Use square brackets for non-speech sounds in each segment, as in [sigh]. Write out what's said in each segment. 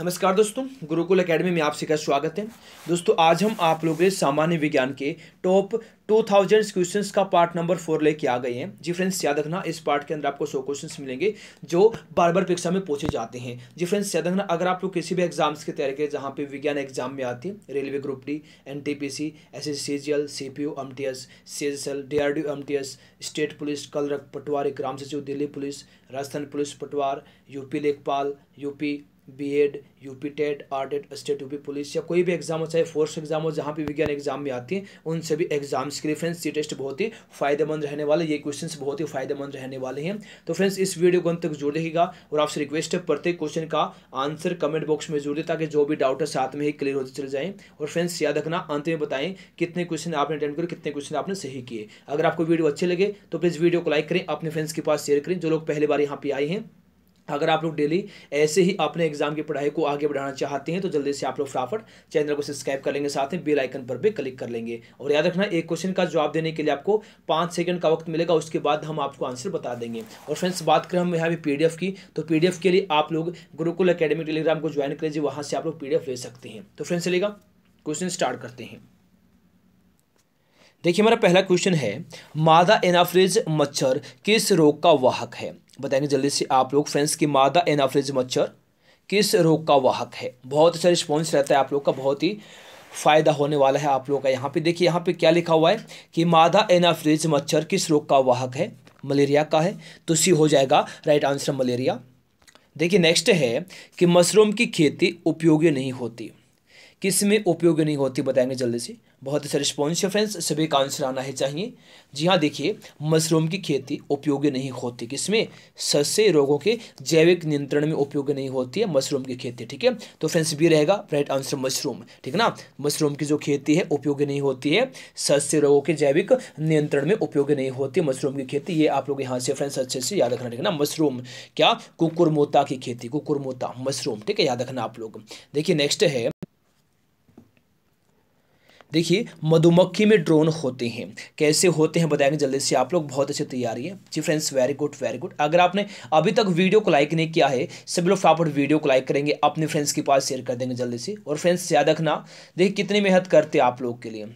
नमस्कार दोस्तों गुरुकुल एकेडमी में आप सभी का स्वागत है दोस्तों आज हम आप लोगों के सामान्य विज्ञान के टॉप टू थाउजेंड क्वेश्चन का पार्ट नंबर फोर लेके आ गए हैं जी फ्रेंड्स याद रखना इस पार्ट के अंदर आपको सौ क्वेश्चन मिलेंगे जो बार बार परीक्षा में पूछे जाते हैं जी फ्रेंड्स याद रखना अगर आप लोग किसी भी एग्जाम्स की तैयारी करें जहाँ पे विज्ञान एग्जाम में आती है railway group D N T P C S S C G L C P U M T S C S L D R D M T S state police clerk पटवारी ग्राम सचिव Delhi police Rajasthan police पटवार UP लेखपाल UP B Ed U P TET R TET state UP police या कोई भी exam हो चाहे फोर्स एग्जाम हो जहाँ भी विज्ञान एग्जाम में आती हैं उन सभी एग्जाम्स के लिए फ्रेंड्स ये टेस्ट बहुत ही फायदेमंद रहने वाले ये क्वेश्चन बहुत ही फायदेमंद रहने वाले हैं तो फ्रेंड्स इस वीडियो को अंत तक जुड़ रहेगा और आपसे रिक्वेस्ट है प्रत्येक क्वेश्चन का आंसर कमेंट बॉक्स में जुड़े ताकि जो भी डाउट है साथ में ही क्लियर होते चले जाएँ और फ्रेंड्स याद रखना अंत में बताएं कितने क्वेश्चन आपने अटेंड करें कितने क्वेश्चन आपने सही किए अगर आपको वीडियो अच्छे लगे तो प्लीज़ वीडियो को लाइक करें अपने फ्रेंड्स के पास शेयर करें जो लोग पहली बार यहाँ पर आए हैं अगर आप लोग डेली ऐसे ही अपने एग्जाम की पढ़ाई को आगे बढ़ाना चाहते हैं तो जल्दी से आप लोग फटाफट चैनल को सब्सक्राइब कर लेंगे साथ में बेल आइकन पर भी क्लिक कर लेंगे और याद रखना एक क्वेश्चन का जवाब देने के लिए आपको पाँच सेकंड का वक्त मिलेगा उसके बाद हम आपको आंसर बता देंगे और फ्रेंड्स बात करें हम यहाँ भी पी की तो पी के लिए आप लोग गुरुकुल अकेडमी टेलीग्राम को ज्वाइन कर लीजिए वहाँ से आप लोग पी ले सकते हैं तो फ्रेंड्स चलेगा क्वेश्चन स्टार्ट करते हैं देखिए हमारा पहला क्वेश्चन है मादा एनाफ्रिज मच्छर किस रोग का वाहक है बताएंगे जल्दी से आप लोग फ्रेंड्स कि मादा एनाफ्रिज मच्छर किस रोग का वाहक है बहुत अच्छा रिस्पॉन्स रहता है आप लोग का बहुत ही फ़ायदा होने वाला है आप लोग का यहाँ पे देखिए यहाँ पे क्या लिखा हुआ है कि मादा एनाफ्रिज मच्छर किस रोग का वाहक है मलेरिया का है तो सी हो जाएगा राइट आंसर मलेरिया देखिए नेक्स्ट है कि मशरूम की खेती उपयोगी नहीं होती किस में उपयोगी नहीं होती बताएंगे जल्दी से बहुत अच्छा रिस्पॉन्स है फ्रेंड्स सभी का आंसर आना ही चाहिए जी हाँ देखिए मशरूम की खेती उपयोगी नहीं होती किसमें सस्य रोगों के जैविक नियंत्रण में उपयोगी नहीं होती है मशरूम की खेती ठीक है तो फ्रेंड्स भी रहेगा राइट आंसर मशरूम ठीक है ना मशरूम की जो खेती है उपयोगी नहीं होती है सस्य रोगों के जैविक नियंत्रण में उपयोगी नहीं होती मशरूम की खेती ये आप लोग यहाँ से फ्रेंड्स अच्छे से याद रखना ठीक है ना मशरूम क्या कुकुरमोता की खेती कुकुरमोता मशरूम ठीक है याद रखना आप लोग देखिए नेक्स्ट है देखिए मधुमक्खी में ड्रोन होते हैं कैसे होते हैं बताएंगे जल्दी से आप लोग बहुत अच्छी तैयारी है जी friends very good very good अगर आपने अभी तक वीडियो को लाइक नहीं किया है सभी लोग फटाफट वीडियो को लाइक करेंगे अपने फ्रेंड्स के पास शेयर कर देंगे जल्दी से और फ्रेंड्स याद रखना देखिए कितनी मेहनत करते आप लोग के लिए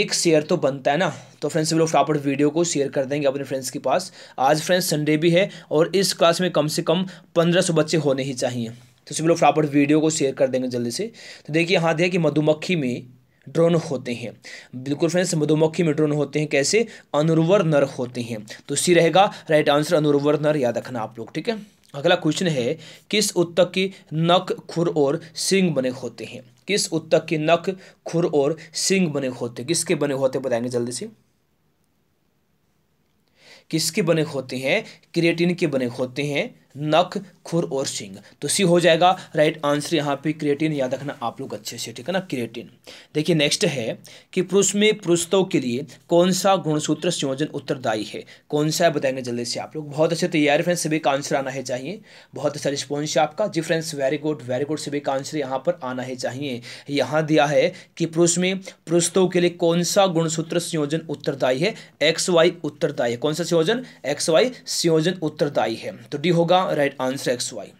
एक शेयर तो बनता है ना तो फ्रेंड्स लोग फटाफट वीडियो को शेयर कर देंगे अपने फ्रेंड्स के पास आज फ्रेंड्स संडे भी है और इस क्लास में कम से कम पंद्रह सौ बच्चे होने ही चाहिए तो सभी लोग फटाफट वीडियो को शेयर कर देंगे जल्दी से तो देखिए यहाँ देखिए कि मधुमक्खी में ड्रोन होते हैं बिल्कुल फ्रेंड्स मधुमक्खी में ड्रोन होते हैं कैसे अनुर्वर नर होते हैं तो सी रहेगा राइट आंसर अनुर्वर नर याद रखना आप लोग ठीक है अगला क्वेश्चन है किस उत्तक की नक खुर और सिंग बने होते हैं किस उत्तक की नक खुर और सिंग बने होते किसके बने होते बताएंगे जल्दी से किसके बने होते हैं क्रिएटिन के बने होते हैं नख खुर और सिंग तो सी हो जाएगा राइट आंसर यहाँ पे क्रिएटिन याद रखना आप लोग अच्छे से ठीक है ना क्रिएटिन देखिए नेक्स्ट है कि पुरुष में पुरुषों के लिए कौन सा गुणसूत्र संयोजन उत्तरदायी है कौन सा है बताएंगे जल्दी से आप लोग बहुत अच्छे तैयार फ्रेंड्स सभी का आंसर आना है चाहिए बहुत अच्छा रिस्पॉन्स है आपका जी friends very good very good सभी का आंसर यहाँ पर आना है चाहिए यहाँ दिया है कि पुरुष में पुरुषों के लिए कौन सा गुणसूत्र संयोजन उत्तरदायी है एक्स वाई उत्तरदायी कौन सा संयोजन एक्स वाई संयोजन उत्तरदायी है तो डी होगा राइट आंसर एक्स वाई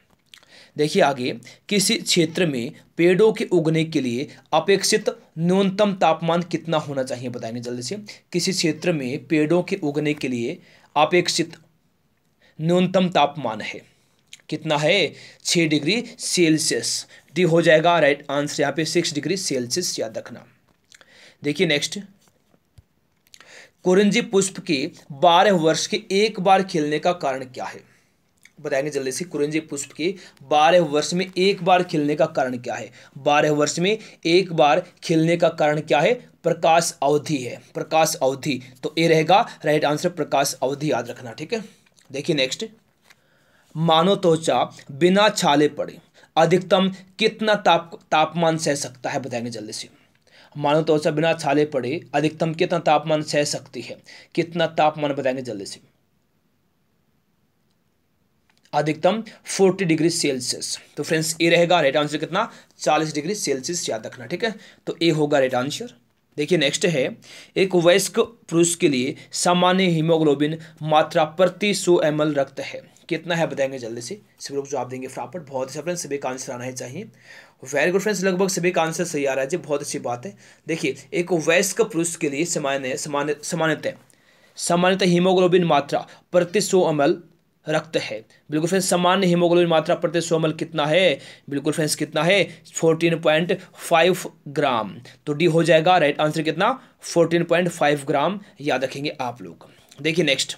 देखिए आगे किसी क्षेत्र में पेड़ों के उगने के लिए अपेक्षित न्यूनतम तापमान कितना होना चाहिए बताएंगे जल्दी से किसी क्षेत्र में पेड़ों के उगने के लिए अपेक्षित न्यूनतम तापमान है कितना है छः डिग्री सेल्सियस डी हो जाएगा राइट आंसर यहाँ पे सिक्स डिग्री सेल्सियस याद रखना देखिए नेक्स्ट कुरंजी पुष्प के बारह वर्ष के एक बार खिलने का कारण क्या है बताएंगे जल्दी से कुरंजी पुष्प के बारह वर्ष में एक बार खिलने का कारण क्या है बारह वर्ष में एक बार खिलने का कारण क्या है प्रकाश अवधि है प्रकाश अवधि तो ये रहेगा राइट आंसर प्रकाश अवधि याद रखना ठीक है देखिए नेक्स्ट मानव त्वचा बिना छाले पड़े अधिकतम कितना ताप तापमान सह सकता है बताएंगे जल्दी से मानव त्वचा बिना छाले पड़े अधिकतम कितना तापमान सह सकती है कितना तापमान बताएंगे जल्दी से अधिकतम 40 डिग्री सेल्सियस तो फ्रेंड्स ए रहेगा राइट आंसर कितना 40 डिग्री सेल्सियस याद रखना ठीक है तो ए होगा राइट आंसर देखिए नेक्स्ट है एक वयस्क पुरुष के लिए सामान्य हीमोग्लोबिन मात्रा प्रति सौ एम रक्त है कितना है बताएंगे जल्दी से सभी लोग जवाब देंगे फ्रापट बहुत अच्छा फ्रेंड्स सभी का आंसर आना ही चाहिए वेरी गुड फ्रेंड्स लगभग सभी का आंसर सही आ रहा है जी बहुत अच्छी बात है देखिए एक वयस्क पुरुष के लिए सामान्य सामान्य सामान्यतः सामान्यतः हीमोग्लोबिन मात्रा प्रति सौ एम रक्त है बिल्कुल फ्रेंड्स सामान्य हीमोग्लोबिन मात्रा प्रति सोमल कितना है बिल्कुल फ्रेंड्स कितना है फोर्टीन पॉइंट फाइव ग्राम तो डी हो जाएगा राइट आंसर कितना फोर्टीन पॉइंट फाइव ग्राम याद रखेंगे आप लोग देखिए नेक्स्ट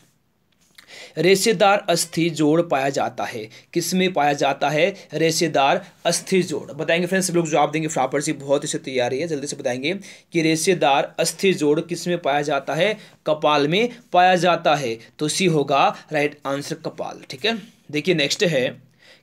रेशेदार अस्थि जोड़ पाया जाता है किस में पाया जाता है रेशेदार अस्थि जोड़ बताएंगे फ्रेंड्स लोग जवाब देंगे फ्रापर सी बहुत ही तैयारी है जल्दी से बताएंगे कि रेशेदार अस्थि जोड़ किस में पाया जाता है कपाल में पाया जाता है तो सी होगा राइट आंसर कपाल ठीक है देखिए नेक्स्ट है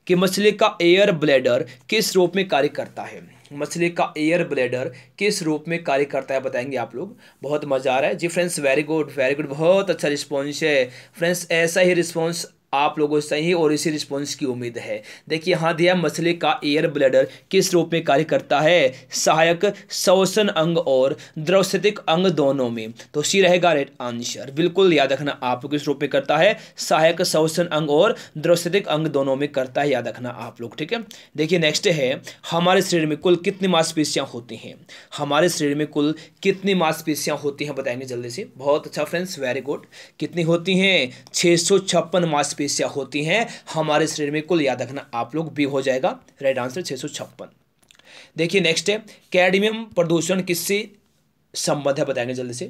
कि मछली का एयर ब्लेडर किस रूप में कार्य करता है मछली का एयर ब्लेडर किस रूप में कार्य करता है बताएंगे आप लोग बहुत मज़ा आ रहा है जी friends very good very good बहुत अच्छा रिस्पॉन्स है फ्रेंड्स ऐसा ही रिस्पॉन्स आप लोगों से ही और इसी रिस्पॉन्स की उम्मीद है देखिए यहाँ दिया मसले का एयर ब्लडर किस रूप में कार्य करता है सहायक शोषण अंग और द्रवस्थितिक अंग दोनों में तो सी रहेगा राइट आंसर बिल्कुल याद रखना आप किस रूप में करता है सहायक शोषण अंग और द्रवस्थितिक अंग दोनों में करता है याद रखना आप लोग ठीक है देखिए नेक्स्ट है हमारे शरीर में कुल कितनी मांसपेशियाँ होती हैं हमारे शरीर में कुल कितनी मांसपेशियाँ होती हैं बताएंगे जल्दी से बहुत अच्छा फ्रेंड्स वेरी गुड कितनी होती हैं छः सौ मांसपेशियां होती हैं हमारे शरीर में कुल याद रखना आप लोग भी हो जाएगा राइट आंसर छः देखिए नेक्स्ट है कैडमियम प्रदूषण किससे संबंध है बताएंगे जल्दी से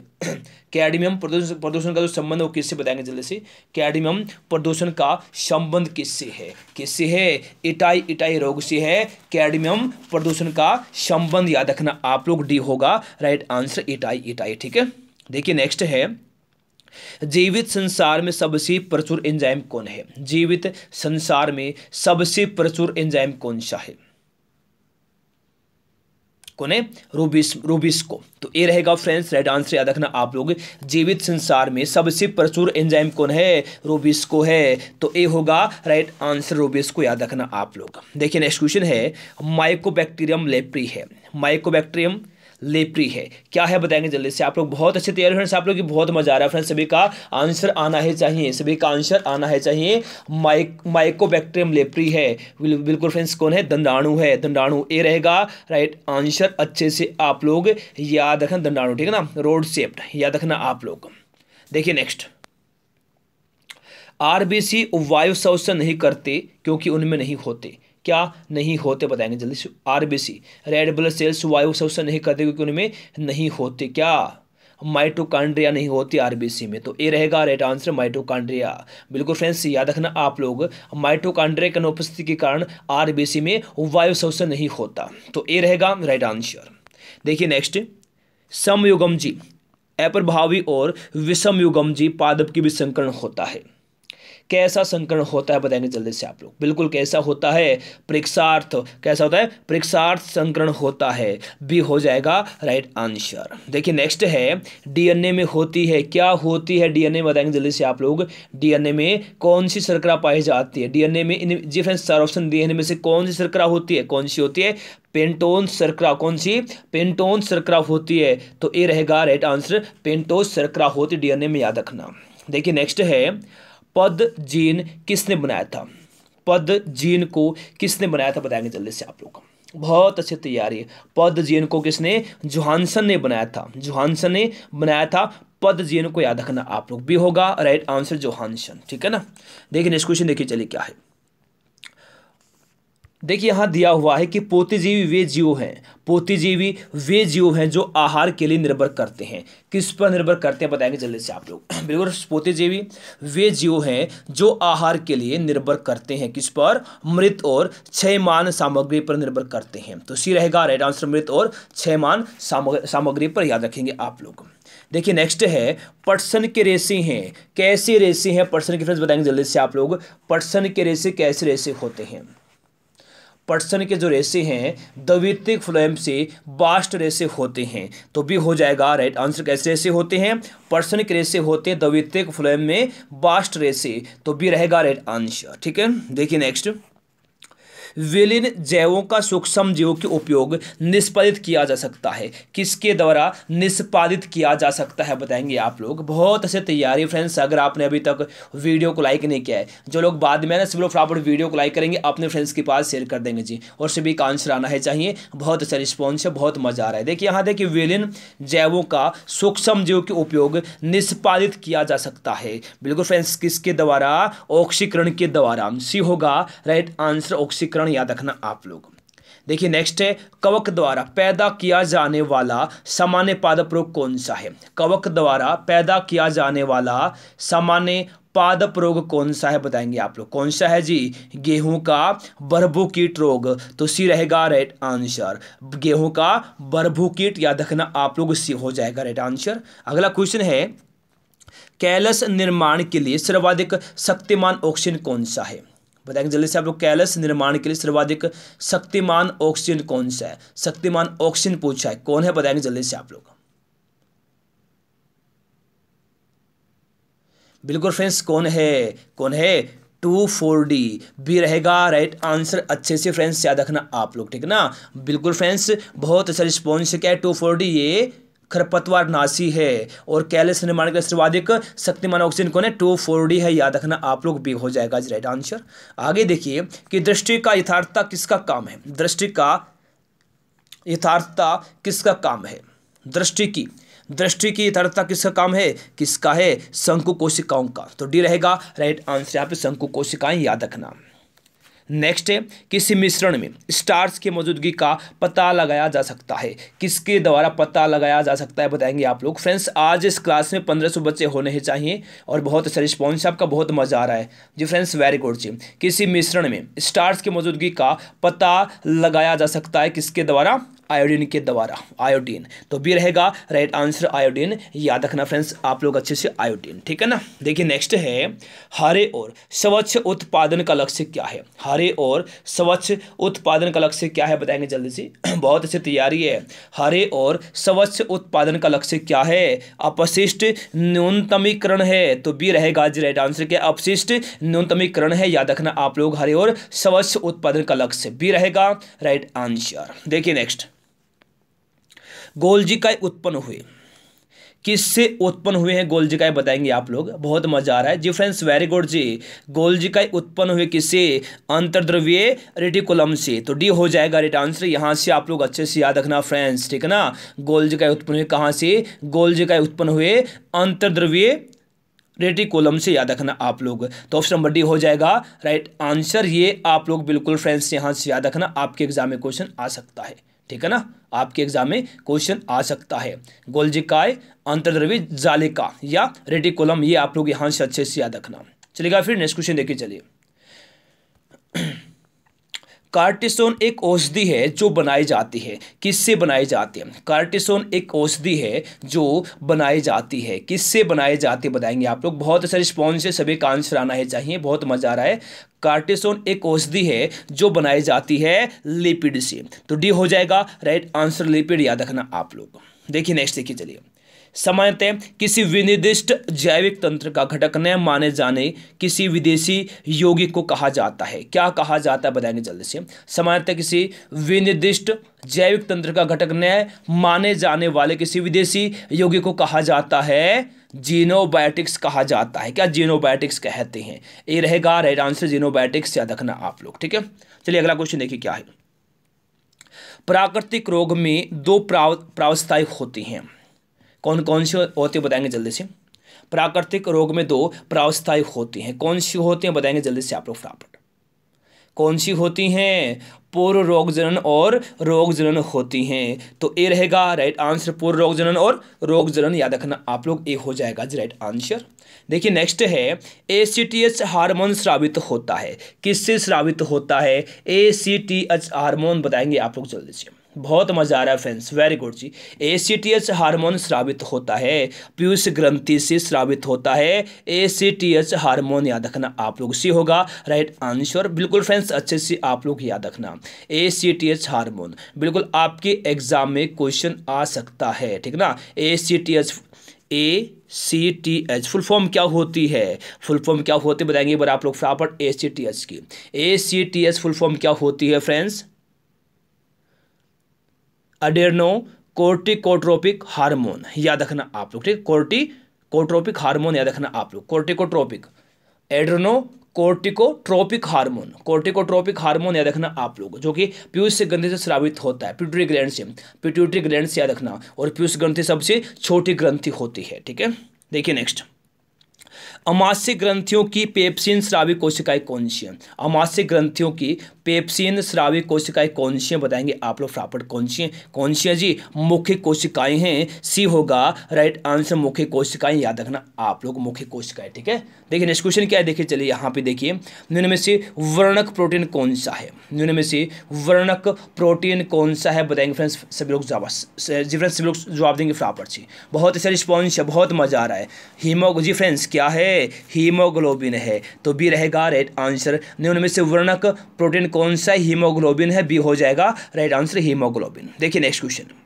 कैडमियम [clears throat] प्रदूषण प्रदूषण का जो संबंध है वो किससे बताएंगे जल्दी से कैडमियम प्रदूषण का संबंध किससे है किससे है इटाई इटाई रोग से है कैडमियम प्रदूषण का संबंध याद रखना आप लोग डी होगा राइट आंसर इटाई इटाई ठीक है देखिए नेक्स्ट है जीवित संसार में सबसे प्रचुर एंजाइम कौन है जीवित संसार में सबसे प्रचुर एंजाइम कौन सा है कौन है रूबिस रूबिस्को तो ये रहेगा फ्रेंड्स राइट आंसर याद रखना आप लोग जीवित संसार में सबसे प्रचुर एंजाइम कौन है को है तो ये होगा राइट आंसर को याद रखना आप लोग देखिए नेक्स्ट क्वेश्चन है माइकोबैक्टीरियम लेप्री है माइकोबैक्टीरियम लेप्री है क्या है बताएंगे जल्दी से आप लोग बहुत अच्छे तैयार फ्रेंड्स आप लोग की बहुत मजा आ रहा है फ्रेंड्स सभी का आंसर आना है चाहिए सभी का आंसर आना है चाहिए माइक माइको लेप्री है बिल्कुल फ्रेंड्स कौन है दंडाणु है दंडाणु ए रहेगा राइट आंसर अच्छे से आप लोग याद रखना दंडाणु ठीक है ना रोड सेप्ट याद रखना आप लोग देखिए नेक्स्ट आरबीसी वायु शोषण नहीं करते क्योंकि उनमें नहीं होते क्या नहीं होते बताएंगे जल्दी से आरबीसी रेड ब्लड सेल्स वायु शोषण नहीं करते क्योंकि उनमें नहीं होते क्या माइटोकांड्रिया नहीं होती आरबीसी में तो ए रहेगा राइट आंसर माइटोकांड्रिया बिल्कुल फ्रेंड्स याद रखना आप लोग माइटोकांड्रिया की अनुपस्थिति के कारण आरबीसी में वायु शोषण नहीं होता तो ए रहेगा राइट आंसर देखिए नेक्स्ट समयुगम जी अप्रभावी और विषमयुगम जी पादप की भी संकरण होता है कैसा संकरण होता है बताएंगे जल्दी से आप लोग बिल्कुल कैसा होता है परीक्षार्थ कैसा होता है परीक्षार्थ संकरण होता है बी हो जाएगा राइट आंसर देखिए नेक्स्ट है डीएनए में होती है क्या होती है डीएनए में बताएंगे जल्दी से आप लोग डीएनए में कौन सी सरकरा पाई जाती है डीएनए में इन जी सार चार ऑप्शन दिए में से कौन सी सरकरा होती है कौन सी होती है पेंटोन सरकरा कौन सी पेंटोन सरकरा होती है तो ए रहेगा राइट आंसर पेंटोस सरकरा होती डीएनए में याद रखना देखिए नेक्स्ट है पद जीन किसने बनाया था पद जीन को किसने बनाया था बताएंगे जल्दी से आप लोग बहुत अच्छी तैयारी है पद जीन को किसने जोहानसन ने बनाया था जोहानसन ने बनाया था पद जीन को याद रखना आप लोग भी होगा राइट आंसर जोहानसन ठीक है ना देखिए नेक्स्ट क्वेश्चन देखिए चलिए क्या है देखिए यहाँ दिया हुआ है कि पोतेजीवी वे जीव हैं पोतेजीवी वे जीव हैं जो आहार के लिए निर्भर करते हैं किस पर निर्भर करते हैं बताएंगे जल्दी से आप लोग [clears throat] बिल्कुल पोतेजीवी वे जीव हैं जो आहार के लिए निर्भर करते हैं किस पर मृत और क्षयमान सामग्री पर निर्भर करते हैं तो सी रहेगा राइट आंसर मृत और क्षयमान सामग्री पर याद रखेंगे आप लोग देखिए नेक्स्ट है पटसन के रेसे हैं कैसे रेसे हैं पटसन के फ्रेंड्स बताएंगे जल्दी से आप लोग पटसन के रेसे कैसे रेसे होते हैं पर्सन के जो रेसे हैं दवितिक फ्लोएम से बास्ट रेसे होते हैं तो भी हो जाएगा राइट आंसर कैसे रेसे होते हैं पर्सन के रेसे होते हैं द्वितीयक फ्लोएम में बास्ट रेसे तो भी रहेगा राइट आंसर ठीक है देखिए नेक्स्ट विलीन जैवों का सूक्ष्म जीवों के उपयोग निष्पादित किया जा सकता है किसके द्वारा निष्पादित किया जा सकता है बताएंगे आप लोग बहुत अच्छे तैयारी फ्रेंड्स अगर आपने अभी तक वीडियो को लाइक नहीं किया है जो लोग बाद में ना लोग फटाफट वीडियो को लाइक करेंगे अपने फ्रेंड्स के पास शेयर कर देंगे जी और सभी का आंसर आना है चाहिए बहुत अच्छा रिस्पॉन्स है बहुत मजा आ रहा है देखिए यहाँ देखिए विलिन जैवों का सूक्ष्म जीव के उपयोग निष्पादित किया जा सकता है बिल्कुल फ्रेंड्स किसके द्वारा ऑक्सीकरण के द्वारा सी होगा राइट आंसर ऑक्सीकरण व्याकरण याद रखना आप लोग देखिए नेक्स्ट है कवक द्वारा पैदा किया जाने वाला सामान्य पादप रोग कौन सा है कवक द्वारा पैदा किया जाने वाला सामान्य पादप रोग कौन सा है बताएंगे आप लोग कौन सा है जी गेहूं का बर्भू कीट रोग तो सी रहेगा राइट आंसर गेहूं का बर्भू कीट याद रखना आप लोग सी हो जाएगा राइट आंसर अगला क्वेश्चन है कैलस निर्माण के लिए सर्वाधिक शक्तिमान ऑक्सीजन कौन सा है बताएंगे जल्दी से आप लोग कैलस निर्माण के लिए सर्वाधिक शक्तिमान ऑक्सीजन कौन सा है शक्तिमान ऑक्सीजन पूछा है कौन है बताएंगे जल्दी से आप लोग बिल्कुल फ्रेंड्स कौन है कौन है टू फोर डी बी रहेगा राइट आंसर अच्छे से फ्रेंड्स याद रखना आप लोग ठीक ना बिल्कुल फ्रेंड्स बहुत अच्छा रिस्पॉन्स क्या है टू फोर डी ये खरपतवार नाशी है और कैलस निर्माण के सर्वाधिक शक्तिमान ऑक्सीजन कौन है टू फोर डी है याद रखना आप लोग बी हो जाएगा राइट आंसर आगे देखिए कि दृष्टि का यथार्थता किसका काम है दृष्टि का यथार्थता किसका काम है दृष्टि की दृष्टि की यथार्थता किसका काम है किसका है शंकु कोशिकाओं का तो डी रहेगा राइट आंसर यहाँ पे शंकु कोशिकाएं याद रखना नेक्स्ट है किसी मिश्रण में स्टार्स की मौजूदगी का पता लगाया जा सकता है किसके द्वारा पता लगाया जा सकता है बताएंगे आप लोग फ्रेंड्स आज इस क्लास में पंद्रह सौ बच्चे होने ही चाहिए और बहुत अच्छा रिस्पॉन्स आपका बहुत मज़ा आ रहा है जी फ्रेंड्स वेरी गुड जी किसी मिश्रण में स्टार्स की मौजूदगी का पता लगाया जा सकता है किसके द्वारा आयोडीन के द्वारा आयोडीन तो भी रहेगा राइट आंसर आयोडीन याद रखना फ्रेंड्स आप लोग अच्छे से आयोडीन ठीक है ना देखिए नेक्स्ट है हरे और स्वच्छ उत्पादन का लक्ष्य क्या है हरे और स्वच्छ उत्पादन का लक्ष्य क्या है बताएंगे जल्दी से [clears throat] बहुत अच्छी तैयारी है हरे और स्वच्छ उत्पादन का लक्ष्य क्या है अपशिष्ट न्यूनतमीकरण है तो भी रहेगा जी राइट आंसर क्या अपशिष्ट न्यूनतमीकरण है याद रखना आप लोग हरे और स्वच्छ उत्पादन का लक्ष्य भी रहेगा राइट आंसर देखिए नेक्स्ट गोलजिकाय उत्पन्न हुए किससे उत्पन्न हुए हैं गोलजिकाय बताएंगे आप लोग बहुत मजा आ रहा है जी फ्रेंड्स वेरी गुड जी गोलजिकाय उत्पन्न हुए किससे अंतर्द्रव्य रेटिकुलम से तो डी हो जाएगा रेट आंसर यहाँ से आप लोग अच्छे से याद रखना फ्रेंड्स ठीक है ना गोलजिकाय उत्पन्न हुए कहाँ से गोलजिकाय उत्पन्न हुए अंतर्द्रव्य रेटिकोलम से याद रखना आप लोग तो ऑप्शन नंबर डी हो जाएगा राइट आंसर ये आप लोग बिल्कुल फ्रेंड्स यहाँ से याद रखना आपके एग्जाम में क्वेश्चन आ सकता है ठीक है ना आपके एग्जाम में क्वेश्चन आ सकता है गोलजिकाय अंतर्द्रवी जालिका या रेटिकोलम ये आप लोग यहाँ से अच्छे से याद रखना चलिएगा फिर नेक्स्ट क्वेश्चन देखिए चलिए कार्टिसोन एक औषधि है जो बनाई जाती है किससे बनाई जाती है कार्टिसोन एक औषधि है जो बनाई जाती है किससे बनाई जाती है बताएंगे आप लोग बहुत अच्छा रिस्पॉन्स है सभी का आंसर आना है चाहिए बहुत मज़ा आ रहा है कार्टिसोन एक औषधि है जो बनाई जाती है लिपिड से तो डी हो जाएगा राइट आंसर लिपिड याद रखना आप लोग देखिए नेक्स्ट देखिए चलिए सामान्यतः किसी विनिर्दिष्ट जैविक तंत्र का घटक न माने जाने किसी विदेशी यौगिक को कहा जाता है क्या कहा जाता है बताएंगे जल्दी से सामान्यतः किसी विनिर्दिष्ट जैविक तंत्र का घटक न माने जाने वाले किसी विदेशी यौगिक को कहा जाता है जीनोबायोटिक्स कहा जाता है क्या जीनोबायोटिक्स कहते हैं ये रहेगा राइट आंसर जीनोबायोटिक्स याद रखना आप लोग ठीक है चलिए अगला क्वेश्चन देखिए क्या है प्राकृतिक रोग में दो प्राव प्रावस्थाएं होती हैं कौन कौन से होते हैं बताएंगे जल्दी से प्राकृतिक रोग में दो प्रावस्थाई होती हैं कौन सी होती हैं बताएंगे जल्दी से आप लोग फटाफट कौन सी होती हैं पूर्व रोग जनन और रोग जनन होती हैं तो ए रहेगा राइट आंसर पूर्व रोग जनन और रोग जनन याद रखना आप लोग ए हो जाएगा जी राइट आंसर देखिए नेक्स्ट है A C T H hormone श्रावित होता है किससे श्रावित होता है A C T H hormone बताएंगे आप लोग जल्दी से बहुत मज़ा आ रहा है फ्रेंड्स वेरी गुड जी A C T H hormone श्रावित होता है पीयूष ग्रंथि से श्रावित होता है A C T H hormone याद रखना आप लोग सी होगा राइट आंसर बिल्कुल फ्रेंड्स अच्छे से आप लोग याद रखना A C T H hormone बिल्कुल आपके एग्जाम में क्वेश्चन आ सकता है ठीक ना A C T H A C T H full form क्या होती है फुल फॉर्म क्या होती है बताएंगे एक बार आप लोग फटाफट ए सी टी एच की A C T H full form क्या होती है फ्रेंड्स अडेरनो कोर्टिकोट्रोपिक हार्मोन याद रखना आप लोग ठीक कोर्टिकोट्रोपिक हार्मोन याद रखना आप लोग कोर्टिकोट्रोपिक एड्रनो कोर्टिकोट्रोपिक हार्मोन कोर्टिकोट्रोपिक हार्मोन याद रखना आप लोग जो कि प्यूष से ग्रंथि से स्रावित होता है प्यूटरी ग्रैंड से पिट्यूटरी ग्रैंड से याद रखना और पीयूष ग्रंथि सबसे छोटी ग्रंथि होती है ठीक है देखिए नेक्स्ट अमाश्य ग्रंथियों की पेप्सिन श्रावी कोशिकाएं कौन सी हैं अमाश्य ग्रंथियों की पेप्सिन श्रावी कोशिकाएं कौन सी हैं बताएंगे आप लोग फ्रापट कौन सी हैं कौन सी हैं जी मुख्य कोशिकाएं हैं सी होगा राइट आंसर मुख्य कोशिकाएं याद रखना आप लोग मुख्य कोशिकाएं ठीक है देखिए नेक्स्ट क्वेश्चन क्या है देखिए चलिए यहाँ पे देखिए निम्न में से वर्णक प्रोटीन कौन सा है निम्न में से वर्णक प्रोटीन कौन सा है बताएंगे फ्रेंड्स सभी लोग जवाब जी फ्रेंड्स सभी लोग जवाब देंगे फ्रापट से बहुत अच्छा रिस्पॉन्स है बहुत मजा आ रहा है हीमो जी फ्रेंड्स क्या है है हीमोग्लोबिन है तो बी रहेगा राइट आंसर नहीं उनमें से वर्णक प्रोटीन कौन सा हीमोग्लोबिन है बी हो जाएगा राइट आंसर हीमोग्लोबिन देखिए नेक्स्ट क्वेश्चन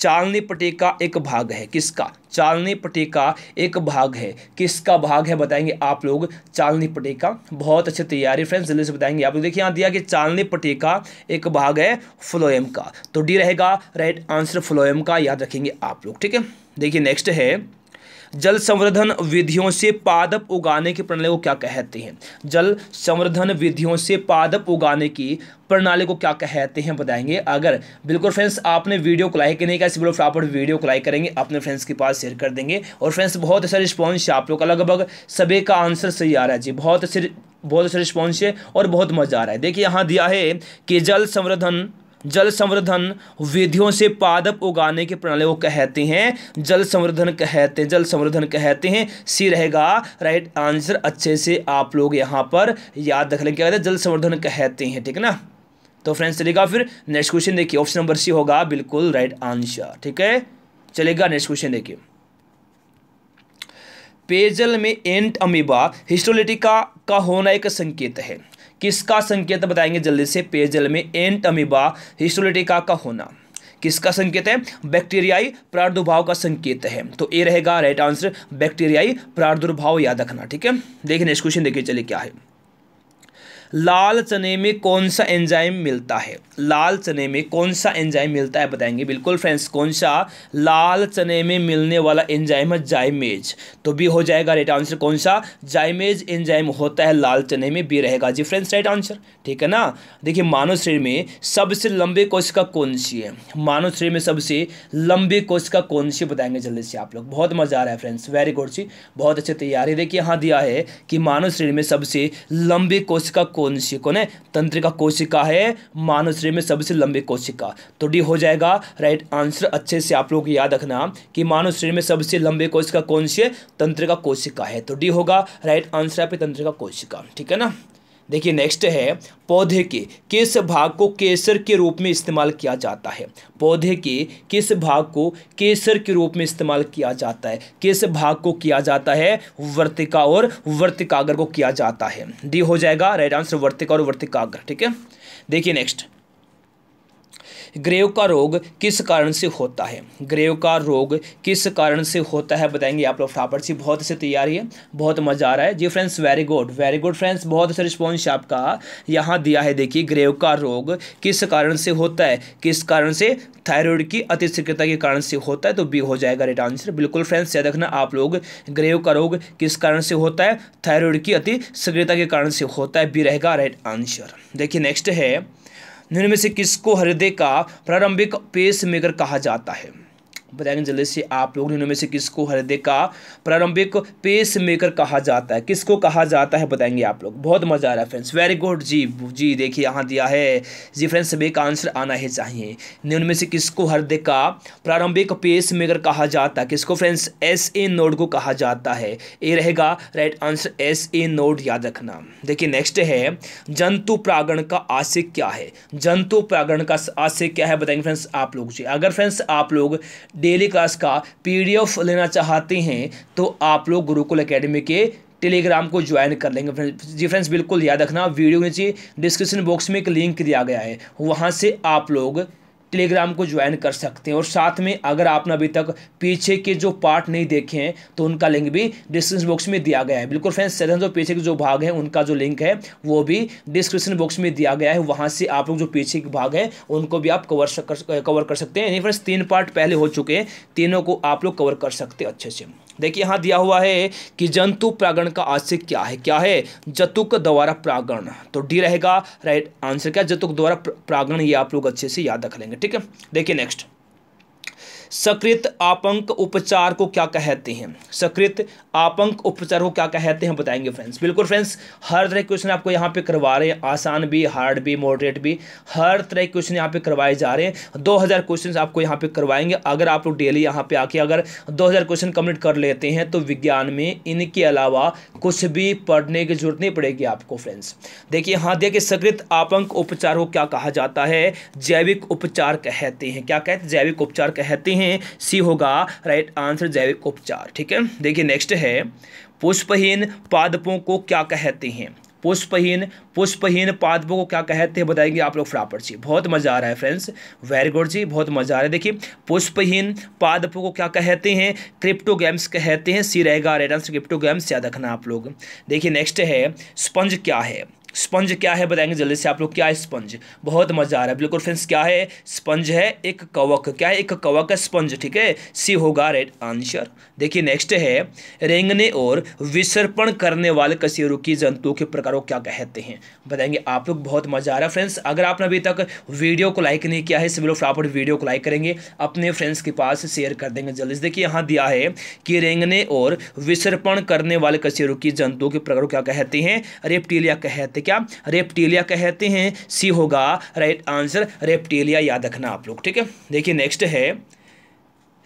चालनी पट्टी का एक भाग है किसका चालनी पट्टी का एक भाग है किसका भाग है बताएंगे आप लोग चालनी पट्टी का बहुत अच्छी तैयारी फ्रेंड्स जल्दी से बताएंगे आप लोग देखिए यहाँ दिया कि चालनी पट्टी का एक भाग है फ्लोएम का तो डी रहेगा राइट आंसर फ्लोएम का याद रखेंगे आप लोग ठीक है देखिए नेक्स्ट है जल संवर्धन विधियों से पादप उगाने की प्रणाली को क्या कहते हैं जल संवर्धन विधियों से पादप उगाने की प्रणाली को क्या कहते हैं बताएंगे अगर बिल्कुल फ्रेंड्स आपने वीडियो को लाइक नहीं किया इस वीडियो फटाफट वीडियो को लाइक करेंगे अपने फ्रेंड्स के पास शेयर कर देंगे और फ्रेंड्स बहुत अच्छा रिस्पॉन्स है आप लोग का लगभग सभी का आंसर सही आ रहा है जी बहुत अच्छे बहुत अच्छा रिस्पॉन्स है और बहुत मज़ा आ रहा है देखिए यहाँ दिया है कि जल संवर्धन जल संवर्धन विधियों से पादप उगाने की प्रणाली को कहते हैं जल संवर्धन कहते हैं जल संवर्धन कहते हैं सी रहेगा राइट आंसर अच्छे से आप लोग यहां पर याद रख लें क्या कहते हैं जल संवर्धन कहते हैं ठीक है ना तो फ्रेंड्स चलेगा फिर नेक्स्ट क्वेश्चन देखिए ऑप्शन नंबर सी होगा बिल्कुल राइट आंसर ठीक है चलेगा नेक्स्ट क्वेश्चन देखिए पेयजल में एंट अमीबा हिस्टोलिटिका का होना एक संकेत है किसका संकेत बताएंगे जल्दी से पेयजल में एंट अमीबा हिस्टोलिटिका का होना किसका संकेत है बैक्टीरियाई प्रादुर्भाव का संकेत है तो ए रहेगा राइट आंसर बैक्टीरियाई प्रादुर्भाव याद रखना ठीक है देखिए नेक्स्ट क्वेश्चन देखिए चलिए क्या है लाल चने में कौन सा एंजाइम मिलता है लाल चने में कौन सा एंजाइम मिलता है बताएंगे बिल्कुल फ्रेंड्स कौन सा लाल चने में मिलने वाला एंजाइम है जाइमेज तो भी हो जाएगा राइट आंसर कौन सा जाइमेज एंजाइम होता है लाल चने में भी रहेगा जी फ्रेंड्स राइट आंसर ठीक है ना देखिए मानव शरीर में सबसे लंबे कोशिका कौन सी है मानव शरीर में सबसे लंबी कोशिका कौन सी बताएंगे जल्दी से आप लोग बहुत मज़ा आ रहा है फ्रेंड्स वेरी गुड जी बहुत अच्छी तैयारी देखिए यहाँ दिया है कि मानव शरीर में सबसे लंबी कोशिका कौन कौन सी कौन है तंत्रिका कोशिका है मानव शरीर में सबसे लंबी कोशिका तो डी हो जाएगा राइट आंसर अच्छे से आप लोग याद रखना कि मानव शरीर में सबसे लंबी कोशिका कौन सी है तंत्रिका कोशिका है तो डी होगा राइट आंसर यहाँ तंत्रिका कोशिका ठीक है ना देखिए नेक्स्ट है पौधे के किस भाग को केसर के रूप में इस्तेमाल किया जाता है पौधे के किस भाग को केसर के रूप में इस्तेमाल किया जाता है किस भाग को किया जाता है वर्तिका और वर्तिकागर को किया जाता है डी हो जाएगा राइट आंसर वर्तिका और वर्तिकागर ठीक है देखिए नेक्स्ट ग्रेव का रोग किस कारण से होता है ग्रेव का रोग किस कारण से होता है बताएंगे आप लोग फटाफट से बहुत अच्छी तैयारी है बहुत मज़ा आ रहा है जी friends very good very good friends बहुत अच्छा रिस्पॉन्स आपका यहाँ दिया है देखिए ग्रेव का रोग किस कारण से होता है किस कारण से थायराइड की अतिशीघ्रता के कारण से होता है तो बी हो जाएगा राइट आंसर बिल्कुल फ्रेंड्स याद रखना आप लोग ग्रेव का रोग किस कारण से होता है थायराइड की अति के कारण से होता है बी रहेगा राइट आंसर देखिए नेक्स्ट है में से किसको हृदय का प्रारंभिक पेसमेकर कहा जाता है बताएंगे जल्दी से आप लोग में से किसको हृदय का प्रारंभिक पेस मेकर कहा जाता है किसको कहा जाता है बताएंगे आप लोग बहुत मज़ा आ रहा है फ्रेंड्स वेरी गुड जी जी देखिए यहाँ दिया है जी फ्रेंड्स सभी का आंसर आना ही चाहिए में से किसको हृदय का प्रारंभिक पेस मेकर कहा जाता है किसको फ्रेंड्स एस ए नोड को कहा जाता है ये रहेगा right answer S A node याद रखना देखिए नेक्स्ट है जंतु प्रागण का आशय क्या है जंतु प्रागण का आशय क्या है बताएंगे फ्रेंड्स आप लोग जी अगर फ्रेंड्स आप लोग डेली क्लास का पीडीएफ लेना चाहते हैं तो आप लोग गुरुकुल अकेडमी के टेलीग्राम को ज्वाइन कर लेंगे जी फ्रेंड्स बिल्कुल याद रखना वीडियो के नीचे डिस्क्रिप्शन बॉक्स में एक लिंक दिया गया है वहाँ से आप लोग टेलीग्राम को ज्वाइन कर सकते हैं और साथ में अगर आपने अभी तक पीछे के जो पार्ट नहीं देखे हैं तो उनका लिंक भी डिस्क्रिप्शन बॉक्स में दिया गया है बिल्कुल फ्रेंड्स सेशन जो पीछे के जो भाग हैं उनका जो लिंक है वो भी डिस्क्रिप्शन बॉक्स में दिया गया है वहाँ से आप लोग जो पीछे के भाग है उनको भी आप कवर कर, कवर कर सकते हैं यानी फ्रेंड्स तीन पार्ट पहले हो चुके हैं तीनों को आप लोग कवर कर सकते हैं अच्छे से देखिए यहाँ दिया हुआ है कि जंतु प्रागण का आशय क्या है क्या है जतुक द्वारा प्रागण तो डी रहेगा राइट आंसर क्या जतुक द्वारा प्रागण ये आप लोग अच्छे से याद रख लेंगे ठीक है देखिए नेक्स्ट सकृत आपंक उपचार को क्या कहते हैं सकृत आपंक उपचार को क्या कहते हैं बताएंगे फ्रेंड्स बिल्कुल फ्रेंड्स हर तरह के क्वेश्चन आपको यहाँ पे करवा रहे हैं आसान भी हार्ड भी मॉडरेट भी हर तरह के क्वेश्चन यहाँ पे करवाए जा रहे हैं दो हज़ार क्वेश्चन आपको यहाँ पे करवाएंगे अगर आप लोग डेली यहाँ पे आके अगर दो हज़ार क्वेश्चन कम्प्लीट कर लेते हैं तो विज्ञान में इनके अलावा कुछ भी पढ़ने की जरूरत नहीं पड़ेगी आपको फ्रेंड्स देखिए यहाँ देखिए सकृत आपंक उपचार को क्या कहा जाता है जैविक उपचार कहते हैं क्या कहते हैं जैविक उपचार कहते हैं है सी होगा राइट आंसर जैविक उपचार ठीक है देखिए नेक्स्ट है पुष्पहीन पादपों को क्या कहते हैं पुष्पहीन पुष्पहीन पादपों को क्या कहते हैं बताएंगे आप लोग फ्रापर जी बहुत मज़ा आ रहा है फ्रेंड्स वेरी गुड जी बहुत मज़ा आ रहा है देखिए पुष्पहीन पादपों को क्या कहते हैं क्रिप्टोगेम्स कहते हैं सी रहेगा रेड आंसर क्रिप्टोगेम्स याद रखना आप लोग देखिए नेक्स्ट है स्पंज क्या है स्पंज क्या है बताएंगे जल्दी से आप लोग क्या है स्पंज बहुत मजा आ रहा है बिल्कुल फ्रेंड्स क्या है स्पंज है एक कवक क्या है एक कवक है स्पंज ठीक है सी होगा राइट आंसर देखिए नेक्स्ट है रेंगने और विसर्पण करने वाले कशेरुकी की जंतुओं के प्रकारों क्या कहते हैं बताएंगे आप लोग बहुत मजा आ रहा है फ्रेंड्स अगर आपने अभी तक वीडियो को लाइक नहीं किया है सभी लोग फटाफट वीडियो को लाइक करेंगे अपने फ्रेंड्स के पास शेयर कर देंगे जल्दी से देखिए यहाँ दिया है कि रेंगने और विसर्पण करने वाले कशेरुकी की जंतुओं के प्रकारों क्या कहते हैं रेप्टीलिया कहते क्या रेप्टेलिया कहते हैं सी होगा राइट आंसर रेप्टेलिया याद रखना आप लोग ठीक है देखिए नेक्स्ट है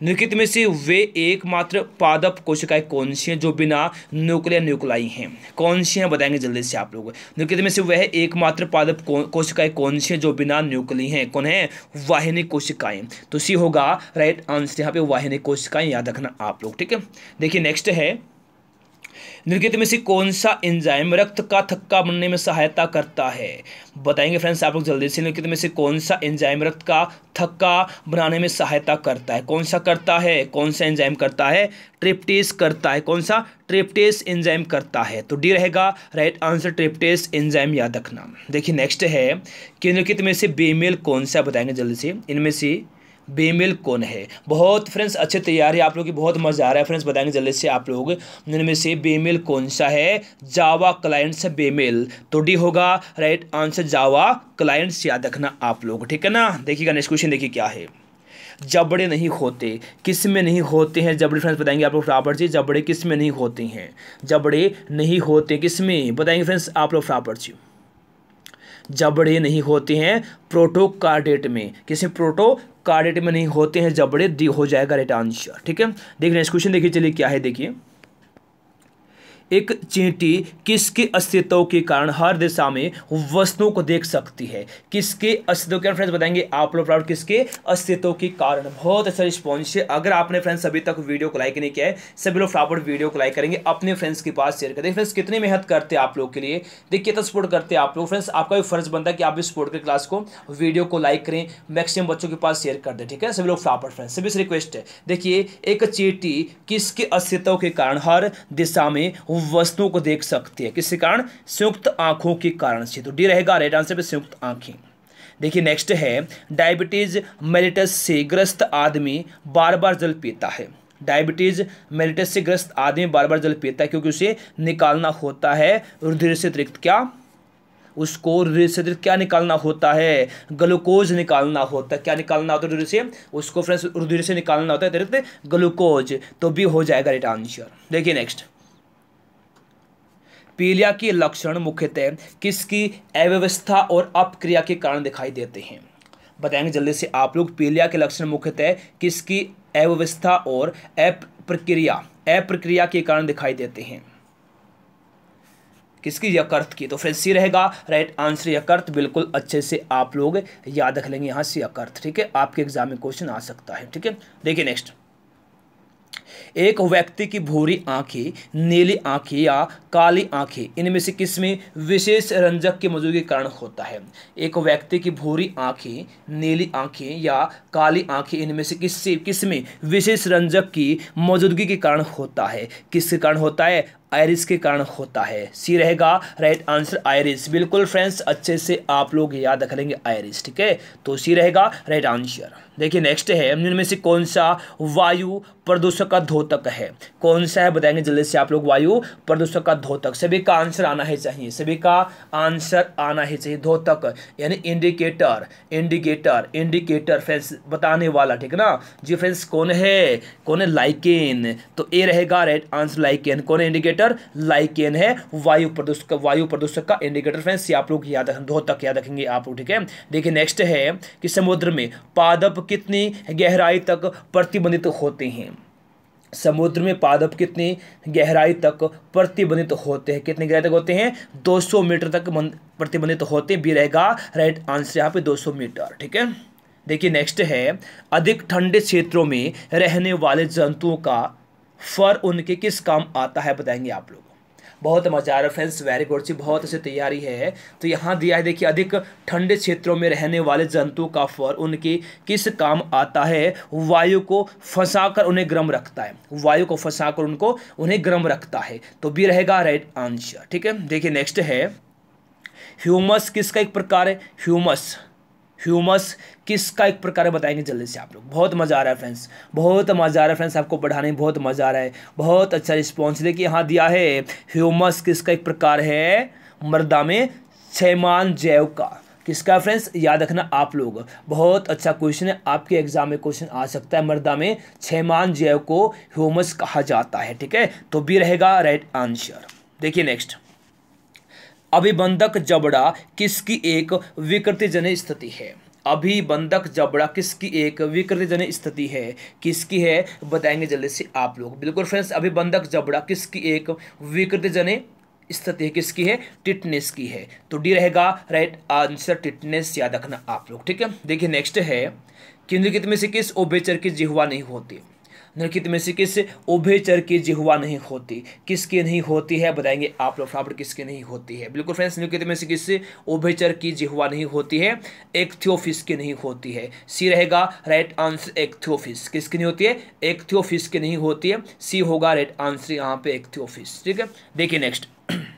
निकित में से वे एकमात्र पादप कोशिकाएं कौन सी हैं जो बिना न्यूक्लियर न्यूक्लाई हैं कौन सी हैं बताएंगे जल्दी से आप लोग निकित में से वह एकमात्र पादप कोशिकाएं कौन सी हैं जो बिना न्यूक्ली हैं कौन है वाहिनी कोशिकाएं तो सी होगा राइट आंसर यहाँ पे वाहिनी कोशिकाएं याद रखना आप लोग ठीक है देखिए नेक्स्ट है निर्गित में से कौन सा एंजाइम रक्त का थक्का बनने में सहायता करता है बताएंगे फ्रेंड्स आप लोग जल्दी से निर्गित में से कौन सा एंजाइम रक्त का थक्का बनाने में सहायता करता है कौन सा करता है कौन सा एंजाइम करता है ट्रिप्टेस करता है कौन सा ट्रिप्टेस एंजाइम करता है तो डी रहेगा राइट आंसर ट्रिप्टेस एंजाइम याद रखना देखिए नेक्स्ट है कि निर्गित में से बेमेल कौन सा बताएंगे जल्दी से इनमें से बेमिल कौन है बहुत फ्रेंड्स अच्छे तैयार है आप लोग की बहुत मज़ा आ रहा है फ्रेंड्स बताएंगे जल्दी से आप लोग इनमें से बेमेल कौन सा है जावा क्लाइंट्स बेमेल तो डी होगा राइट आंसर जावा क्लाइंट्स याद रखना आप लोग ठीक है ना देखिएगा नेक्स्ट क्वेश्चन देखिए क्या है जबड़े नहीं होते किस में नहीं होते हैं जबड़े फ्रेंड्स बताएंगे आप लोग फ्रापर जी जबड़े किस में नहीं होते हैं जबड़े नहीं होते किस में बताएंगे फ्रेंड्स आप लोग फ्रापर जी जबड़े नहीं होते हैं प्रोटोकार्डेट में किसी प्रोटो कार्डेट में नहीं होते हैं जबड़े दी हो जाएगा राइट आंसर ठीक है देखिए नेक्स्ट क्वेश्चन देखिए चलिए क्या है देखिए एक चींटी किसके अस्तित्व के कारण हर दिशा में वस्तुओं को देख सकती है किसके अस्तित्व के फ्रेंड्स बताएंगे आप लोग प्राउड किसके अस्तित्व के कारण बहुत अच्छा रिस्पॉन्स है अगर आपने फ्रेंड्स अभी तक वीडियो को लाइक नहीं किया है सभी लोग फ्राउड वीडियो को लाइक करेंगे अपने फ्रेंड्स के पास शेयर करें फ्रेंड्स कितनी मेहनत करते हैं आप लोग के लिए देखिए कितना सपोर्ट करते हैं आप लोग फ्रेंड्स आपका भी फर्ज बनता है कि आप भी सपोर्ट करें क्लास को वीडियो को लाइक करें मैक्सिमम बच्चों के पास शेयर कर दें ठीक है सभी लोग फ्राउड फ्रेंड्स सभी से रिक्वेस्ट है देखिए एक चीटी किसके अस्तित्व के कारण हर दिशा में वस्तुओं को देख सकती है किसके कारण संयुक्त आंखों के कारण से तो डी रहेगा राइट आंसर पे संयुक्त आंखें देखिए नेक्स्ट है डायबिटीज मेलिटस से ग्रस्त आदमी बार बार जल पीता है डायबिटीज मेलिटस से ग्रस्त आदमी बार बार जल पीता है क्योंकि उसे निकालना होता है रुधिर से अतिरिक्त क्या उसको रुधिर से क्या निकालना होता है ग्लूकोज निकालना होता है क्या निकालना होता है रुधिर से उसको फ्रेंड्स रुधिर से निकालना होता है अतिरिक्त ग्लूकोज तो भी हो जाएगा राइट आंसर देखिए नेक्स्ट पीलिया के लक्षण मुख्यतः किसकी अव्यवस्था और अपक्रिया के कारण दिखाई देते हैं बताएंगे जल्दी से आप लोग पीलिया के लक्षण मुख्यतः किसकी अव्यवस्था और अप्रक्रिया अप्रक्रिया के कारण दिखाई देते हैं किसकी यकर्त की तो फिर सी रहेगा राइट आंसर यकर्त बिल्कुल अच्छे से आप लोग याद रख लेंगे यहाँ से यकर्त ठीक है आपके एग्जाम में क्वेश्चन आ सकता है ठीक है देखिए नेक्स्ट एक व्यक्ति की भूरी आंखें नीली आंखें या काली आंखें इनमें से किसमें विशेष रंजक की मौजूदगी के कारण होता है एक व्यक्ति की भूरी आंखें नीली आंखें या काली आंखें इनमें से किस किसमें विशेष रंजक की मौजूदगी के कारण होता है किसके कारण होता है आयरिस के कारण होता है सी रहेगा राइट आंसर आयरिस बिल्कुल फ्रेंड्स अच्छे से आप लोग याद रख लेंगे आयरिस ठीक है तो सी रहेगा राइट आंसर देखिए नेक्स्ट है में से कौन सा वायु प्रदूषक का धोतक है कौन सा है बताएंगे जल्दी से आप लोग वायु प्रदूषक का धोतक सभी का आंसर आना ही चाहिए सभी का आंसर आना ही चाहिए धोतक यानी इंडिकेटर इंडिकेटर इंडिकेटर फ्रेंड्स बताने वाला ठीक है ना जी फ्रेंड्स कौन है कौन है लाइकेन तो ए रहेगा राइट आंसर लाइकेन कौन है इंडिकेटर इंडिकेटर लाइकेन है वायु प्रदूषक वायु प्रदूषक का इंडिकेटर फ्रेंड्स ये आप लोग याद रखें दो तक याद रखेंगे आप लोग ठीक है देखिए नेक्स्ट है कि समुद्र में पादप कितनी गहराई तक प्रतिबंधित होते हैं समुद्र में पादप कितनी गहराई तक प्रतिबंधित होते हैं कितने गहराई तक होते हैं 200 मीटर तक प्रतिबंधित होते हैं भी रहेगा राइट आंसर यहाँ पे 200 मीटर ठीक है देखिए नेक्स्ट है अधिक ठंडे क्षेत्रों में रहने वाले जंतुओं का फर उनके किस काम आता है बताएंगे आप लोग बहुत मजा फ्रेंड्स वेरी गुड जी बहुत अच्छी तैयारी है तो यहाँ दिया है देखिए अधिक ठंडे क्षेत्रों में रहने वाले जंतु का फर उनके किस काम आता है वायु को फंसाकर उन्हें गर्म रखता है वायु को फंसाकर उनको उन्हें गर्म रखता है तो भी रहेगा राइट आंसर ठीक है देखिए नेक्स्ट है ह्यूमस किसका एक प्रकार है ह्यूमस ह्यूमस किसका एक प्रकार बताएंगे जल्दी से आप लोग बहुत मज़ा आ रहा है फ्रेंड्स बहुत मज़ा आ रहा है फ्रेंड्स आपको पढ़ाने में बहुत मज़ा आ रहा है बहुत अच्छा रिस्पॉन्स देखिए यहाँ दिया है ह्यूमस किसका एक प्रकार है मर्दा में छमान जैव का किसका फ्रेंड्स याद रखना आप लोग बहुत अच्छा क्वेश्चन है आपके एग्जाम में क्वेश्चन आ सकता है मर्दा में छमान जैव को ह्यूमस कहा जाता है ठीक है तो भी रहेगा राइट आंसर देखिए नेक्स्ट अभिबंधक जबड़ा किसकी एक विकृतिजन स्थिति है अभिबंधक जबड़ा किसकी एक विकृतिजन स्थिति है किसकी है बताएंगे जल्दी से आप लोग बिल्कुल फ्रेंड्स अभिबंधक जबड़ा किसकी एक विकृतिजन स्थिति है किसकी है टिटनेस की है तो डी रहेगा राइट आंसर टिटनेस याद रखना आप लोग ठीक है देखिए नेक्स्ट है केंद्रीकृत में से किस ओबेचर की जिहवा नहीं होती निम्नलिखित में से किस उभयचर की जिहवा नहीं होती किसकी नहीं होती है बताएंगे आप लोग फटाफट किसकी नहीं होती है बिल्कुल फ्रेंड्स निम्नलिखित में से किस उभयचर की जिहवा नहीं होती है एक्थियोफिस की नहीं होती है सी रहेगा राइट आंसर एक्थियोफिस किसकी नहीं होती है एक्थियोफिस की नहीं होती है सी होगा राइट आंसर यहाँ पे एक्थियोफिस ठीक है देखिए नेक्स्ट [clears throat]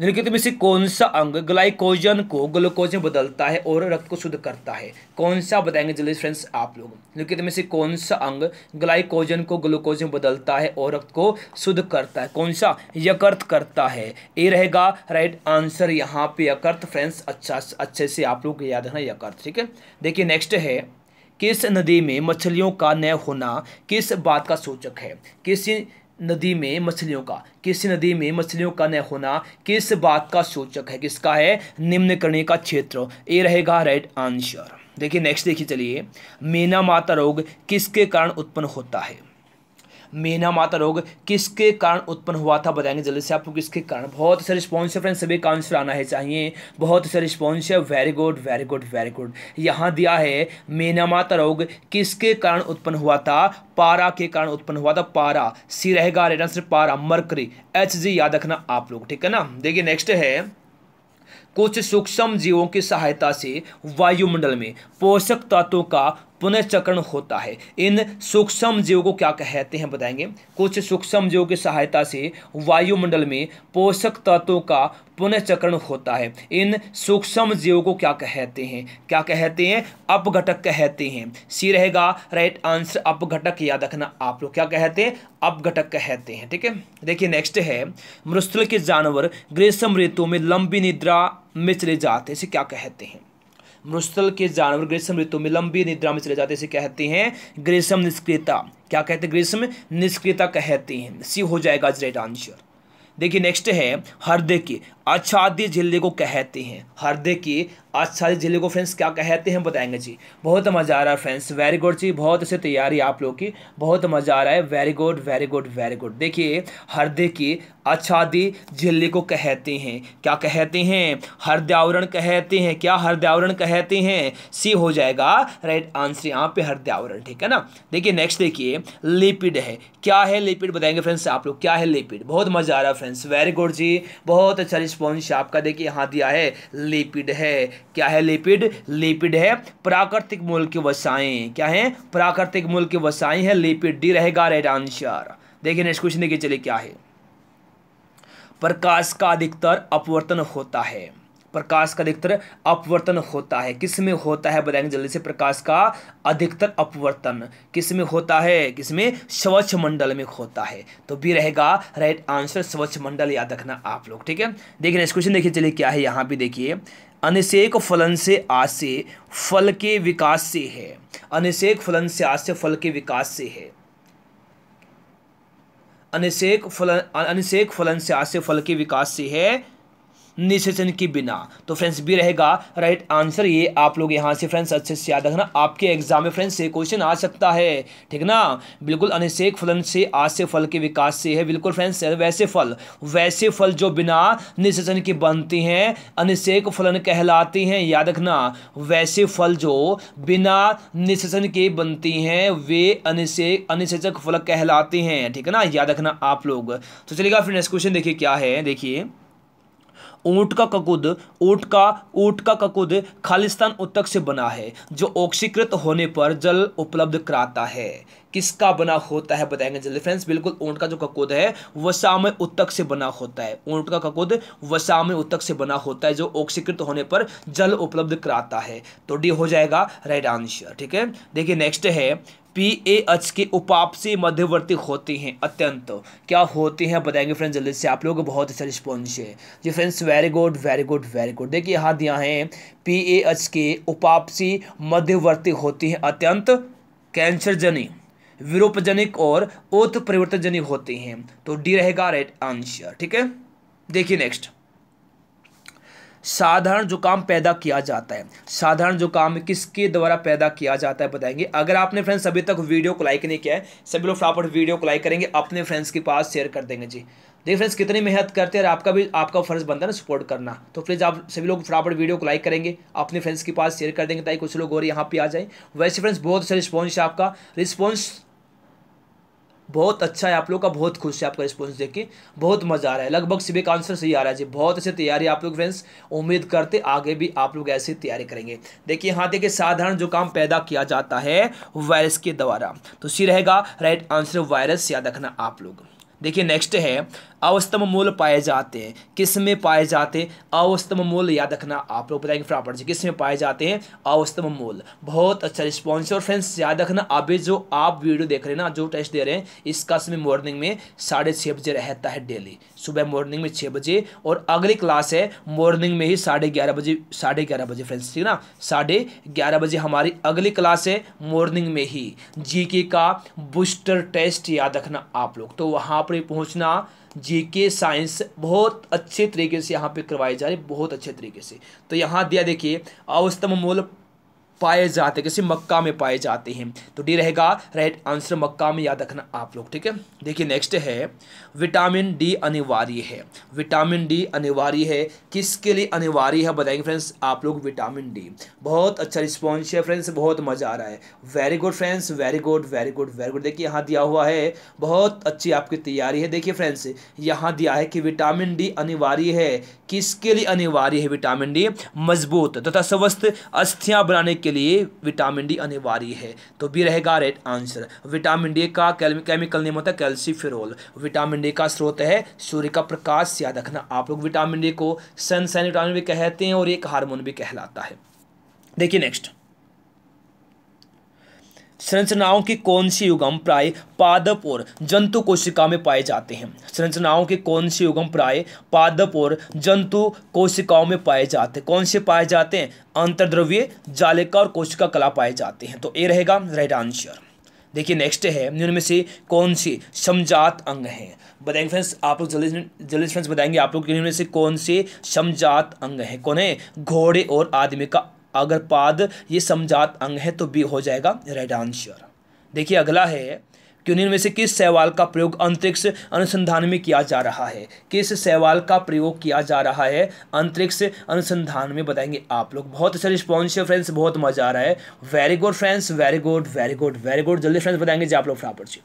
निम्नलिखित में से कौन सा अंग ग्लाइकोजन को ग्लूकोज में बदलता है और रक्त को शुद्ध करता है कौन सा बताएंगे जल्दी फ्रेंड्स आप लोग निम्नलिखित में से कौन सा अंग ग्लाइकोजन को ग्लूकोज में बदलता है और रक्त को शुद्ध करता है कौन सा यकर्थ करता है ये रहेगा राइट आंसर यहाँ पे यकर्थ फ्रेंड्स अच्छा अच्छे से आप लोग याद रखना यकर्थ ठीक है देखिए नेक्स्ट है किस नदी में मछलियों का न होना किस बात का सूचक है किस नदी में मछलियों का किस नदी में मछलियों का न होना किस बात का सूचक है किसका है निम्न करने का क्षेत्र ये रहेगा राइट आंसर देखिए नेक्स्ट देखिए चलिए मीना माता रोग किसके कारण उत्पन्न होता है मेना माता रोग किसके कारण उत्पन्न हुआ था बताएंगे जल्दी से आपको किसके कारण बहुत अच्छा रिस्पॉन्स है फ्रेंड सभी का आंसर आना है चाहिए बहुत अच्छा रिस्पॉन्स है very good very good very good यहाँ दिया है मेना माता रोग किसके कारण उत्पन्न हुआ था पारा के कारण उत्पन्न हुआ था पारा सी रहेगा रेट आंसर पारा मरकरी एच जी याद रखना आप लोग ठीक है ना देखिए नेक्स्ट है कुछ सूक्ष्म जीवों की सहायता से वायुमंडल में पोषक तत्वों का पुनर्चक्रण होता है इन सूक्ष्म जीवों को क्या कहते हैं बताएंगे कुछ सूक्ष्म जीवों की सहायता से वायुमंडल में पोषक तत्वों का पुनर्चक्रण होता है इन सूक्ष्म जीवों को क्या कहते हैं क्या कहते हैं अपघटक कहते हैं सी रहेगा राइट आंसर अपघटक याद रखना आप लोग क्या कहते हैं अपघटक कहते हैं ठीक है देखिए नेक्स्ट है मृस्थल के जानवर ग्रीष्म ऋतु में लंबी निद्रा में चले जाते हैं इसे क्या कहते हैं मृसल के जानवर ग्रीष्म ऋतु में लंबी निद्रा में चले जाते इसे कहते हैं ग्रीष्म निष्क्रियता क्या कहते हैं ग्रीष्म निष्क्रियता कहते हैं सी हो जाएगा राइट आंसर देखिए नेक्स्ट है हृदय की आच्छादी झिल्ली को कहते हैं हृदय की आच्छादी झिल्ली को फ्रेंड्स क्या कहते हैं बताएंगे जी बहुत मज़ा आ रहा है फ्रेंड्स वेरी गुड जी बहुत अच्छी तैयारी आप लोग की बहुत मज़ा आ रहा है very good very good very good देखिए हृदय की आच्छादी झिल्ली को कहते हैं क्या कहते हैं हृदयावरण कहते हैं क्या हृदयावरण कहते हैं सी हो जाएगा राइट आंसर यहाँ पे हृदयावरण ठीक है ना देखिए नेक्स्ट देखिए लिपिड है क्या है लिपिड बताएंगे फ्रेंड्स आप लोग क्या है लिपिड बहुत मज़ा आ रहा है फ्रेंड्स वेरी गुड जी बहुत अच्छा स्पॉन्ज आपका देखिए यहाँ दिया है लिपिड है क्या है लिपिड लिपिड है प्राकृतिक मूल की वसाएं क्या है प्राकृतिक मूल की वसाएं है लिपिड डी रहेगा रेड आंसर देखिए नेक्स्ट क्वेश्चन देखिए चलिए क्या है प्रकाश का अधिकतर अपवर्तन होता है प्रकाश का अधिकतर अपवर्तन होता है किस में होता है बताएंगे जल्दी से प्रकाश का अधिकतर अपवर्तन किस में होता है किस में स्वच्छ मंडल में होता है तो भी रहेगा राइट आंसर स्वच्छ मंडल याद रखना आप लोग ठीक है देखिए नेक्स्ट क्वेश्चन देखिए चलिए क्या है यहाँ भी देखिए अनिषेक फलन से आसे फल के विकास से है अनिषेक फलन से आशे फल के विकास से है अनिषेक फलन अनिषेक फलन से आशे फल के विकास से है निशेषण के बिना तो फ्रेंड्स भी रहेगा राइट आंसर ये आप लोग यहाँ से फ्रेंड्स अच्छे से याद रखना आपके एग्जाम में फ्रेंड्स से क्वेश्चन आ सकता है ठीक ना बिल्कुल अनिषेक फलन से आज से फल के विकास से है बिल्कुल फ्रेंड्स वैसे फल वैसे फल जो बिना निशेषण के बनती हैं अनिषेक फलन कहलाते हैं याद रखना वैसे फल जो बिना निशेषण के बनती हैं वे अनिषेक अनिषेचक फल कहलाते हैं ठीक है ना याद रखना आप लोग तो चलेगा फिर नेक्स्ट क्वेश्चन देखिए क्या है देखिए ऊँट का ककुद ऊँट का ऊँट का ककुद खालिस्तान उत्तक से बना है जो ऑक्सीकृत होने पर जल उपलब्ध कराता है किसका बना होता है बताएंगे जल्दी फ्रेंड्स बिल्कुल ऊँट का जो ककुद है वसा में उत्तक से बना होता है ऊँट का ककुद वसा में उत्तक से बना होता है जो ऑक्सीकृत होने पर जल उपलब्ध कराता है तो डी हो जाएगा राइट आंसर ठीक है देखिए नेक्स्ट है एच के उपापसी मध्यवर्ती होते हैं अत्यंत क्या होते हैं बताएंगे फ्रेंड्स जल्दी से आप लोगों को बहुत अच्छा रिस्पॉन्स है जी friends very good very good very good देखिए यहाँ दिया है पी ए एच के उपापसी मध्यवर्ती होते हैं अत्यंत कैंसरजनी विरूपजनिक और ओत होते हैं तो डी रहेगा राइट आंसर ठीक है देखिए नेक्स्ट साधारण जुकाम पैदा किया जाता है साधारण जुकाम किसके द्वारा पैदा किया जाता है बताएंगे अगर आपने फ्रेंड्स अभी तक वीडियो को लाइक नहीं किया है सभी लोग फटाफट वीडियो को लाइक करेंगे अपने फ्रेंड्स के पास शेयर कर देंगे जी देखिए फ्रेंड्स कितनी मेहनत करते हैं और आपका भी आपका फर्ज बनता है ना सपोर्ट करना तो फ्रेंड्स आप सभी लोग फटाफट वीडियो को लाइक करेंगे अपने फ्रेंड्स के पास शेयर कर देंगे ताकि कुछ लोग और यहाँ पे आ जाए वैसे फ्रेंड्स बहुत अच्छा रिस्पॉन्स है आपका रिस्पॉन्स बहुत अच्छा है आप लोग का बहुत खुश है आपका रिस्पॉन्स देख के बहुत मज़ा आ रहा है लगभग सभी का आंसर सही आ रहा है जी बहुत अच्छी तैयारी आप लोग फ्रेंड्स उम्मीद करते आगे भी आप लोग ऐसी तैयारी करेंगे देखिए यहाँ देखिए साधारण जो काम पैदा किया जाता है वायरस के द्वारा तो सी रहेगा राइट आंसर वायरस याद रखना आप लोग देखिए नेक्स्ट है अवस्तम मूल पाए जाते हैं किस में पाए जाते अवस्तम मूल याद रखना आप लोग बताएंगे प्रॉपर से किस में पाए जाते हैं अवस्तम मूल बहुत अच्छा रिस्पॉन्स और फ्रेंड्स याद रखना अभी जो आप वीडियो देख रहे हैं ना जो टेस्ट दे रहे हैं इसका समय मॉर्निंग में साढ़े छः बजे रहता है डेली सुबह मॉर्निंग में छः बजे और अगली क्लास है मॉर्निंग में ही साढ़े ग्यारह बजे साढ़े ग्यारह बजे फ्रेंड्स ठीक ना साढ़े ग्यारह बजे हमारी अगली क्लास है मॉर्निंग में ही जीके का बूस्टर टेस्ट याद रखना आप लोग तो वहाँ पर पहुँचना जीके साइंस बहुत अच्छे तरीके से यहाँ पे करवाई जा है बहुत अच्छे तरीके से तो यहाँ दिया देखिए अवस्तम मूल पाए जाते हैं किसी मक्का में पाए जाते हैं तो डी रहेगा राइट आंसर मक्का में याद रखना आप लोग ठीक है देखिए नेक्स्ट है विटामिन डी अनिवार्य है विटामिन डी अनिवार्य है किसके लिए अनिवार्य है बताएंगे फ्रेंड्स आप लोग विटामिन डी बहुत अच्छा रिस्पॉन्स है फ्रेंड्स बहुत मज़ा आ रहा है very good friends very good very good very good देखिए यहाँ दिया हुआ है बहुत अच्छी आपकी तैयारी है देखिए फ्रेंड्स यहाँ दिया है कि विटामिन डी अनिवार्य है किसके लिए अनिवार्य है विटामिन डी मजबूत तथा स्वस्थ अस्थियाँ बनाने के के लिए विटामिन डी अनिवार्य है तो भी रहेगा राइट आंसर विटामिन डी का केमिकल नेम होता है कैल्सीफेरोल विटामिन डी का स्रोत है सूर्य का प्रकाश याद रखना आप लोग विटामिन डी को सनसाइन विटामिन भी कहते हैं और एक हार्मोन भी कहलाता है देखिए नेक्स्ट संरचनाओं के कौन से युगम प्राय पादप और जंतु कोशिका में पाए जाते हैं संरचनाओं के कौन से युगम प्राय पादप और जंतु कोशिकाओं में पाए जाते हैं कौन से पाए जाते हैं अंतर्द्रव्य जालिका और कोशिका कला पाए जाते हैं तो ए रहेगा राइट आंसर देखिए नेक्स्ट है इनमें से कौन सी समझात अंग हैं बताएंगे फ्रेंड्स आप लोग जल्दी जल्दी फ्रेंड्स बताएंगे आप लोग में से कौन से समझात अंग है कौन है घोड़े और आदमी का अगर पाद ये समझात अंग है तो बी हो जाएगा राइट आंसर देखिए अगला है कि उन्हीं में से किस सवाल का प्रयोग अंतरिक्ष अनुसंधान में किया जा रहा है किस सवाल का प्रयोग किया जा रहा है अंतरिक्ष अनुसंधान में बताएंगे आप लोग बहुत अच्छा रिस्पॉन्स है फ्रेंड्स बहुत मजा आ रहा है very good friends very good very good very good जल्दी फ्रेंड्स बताएंगे जी आप लोग फटाफट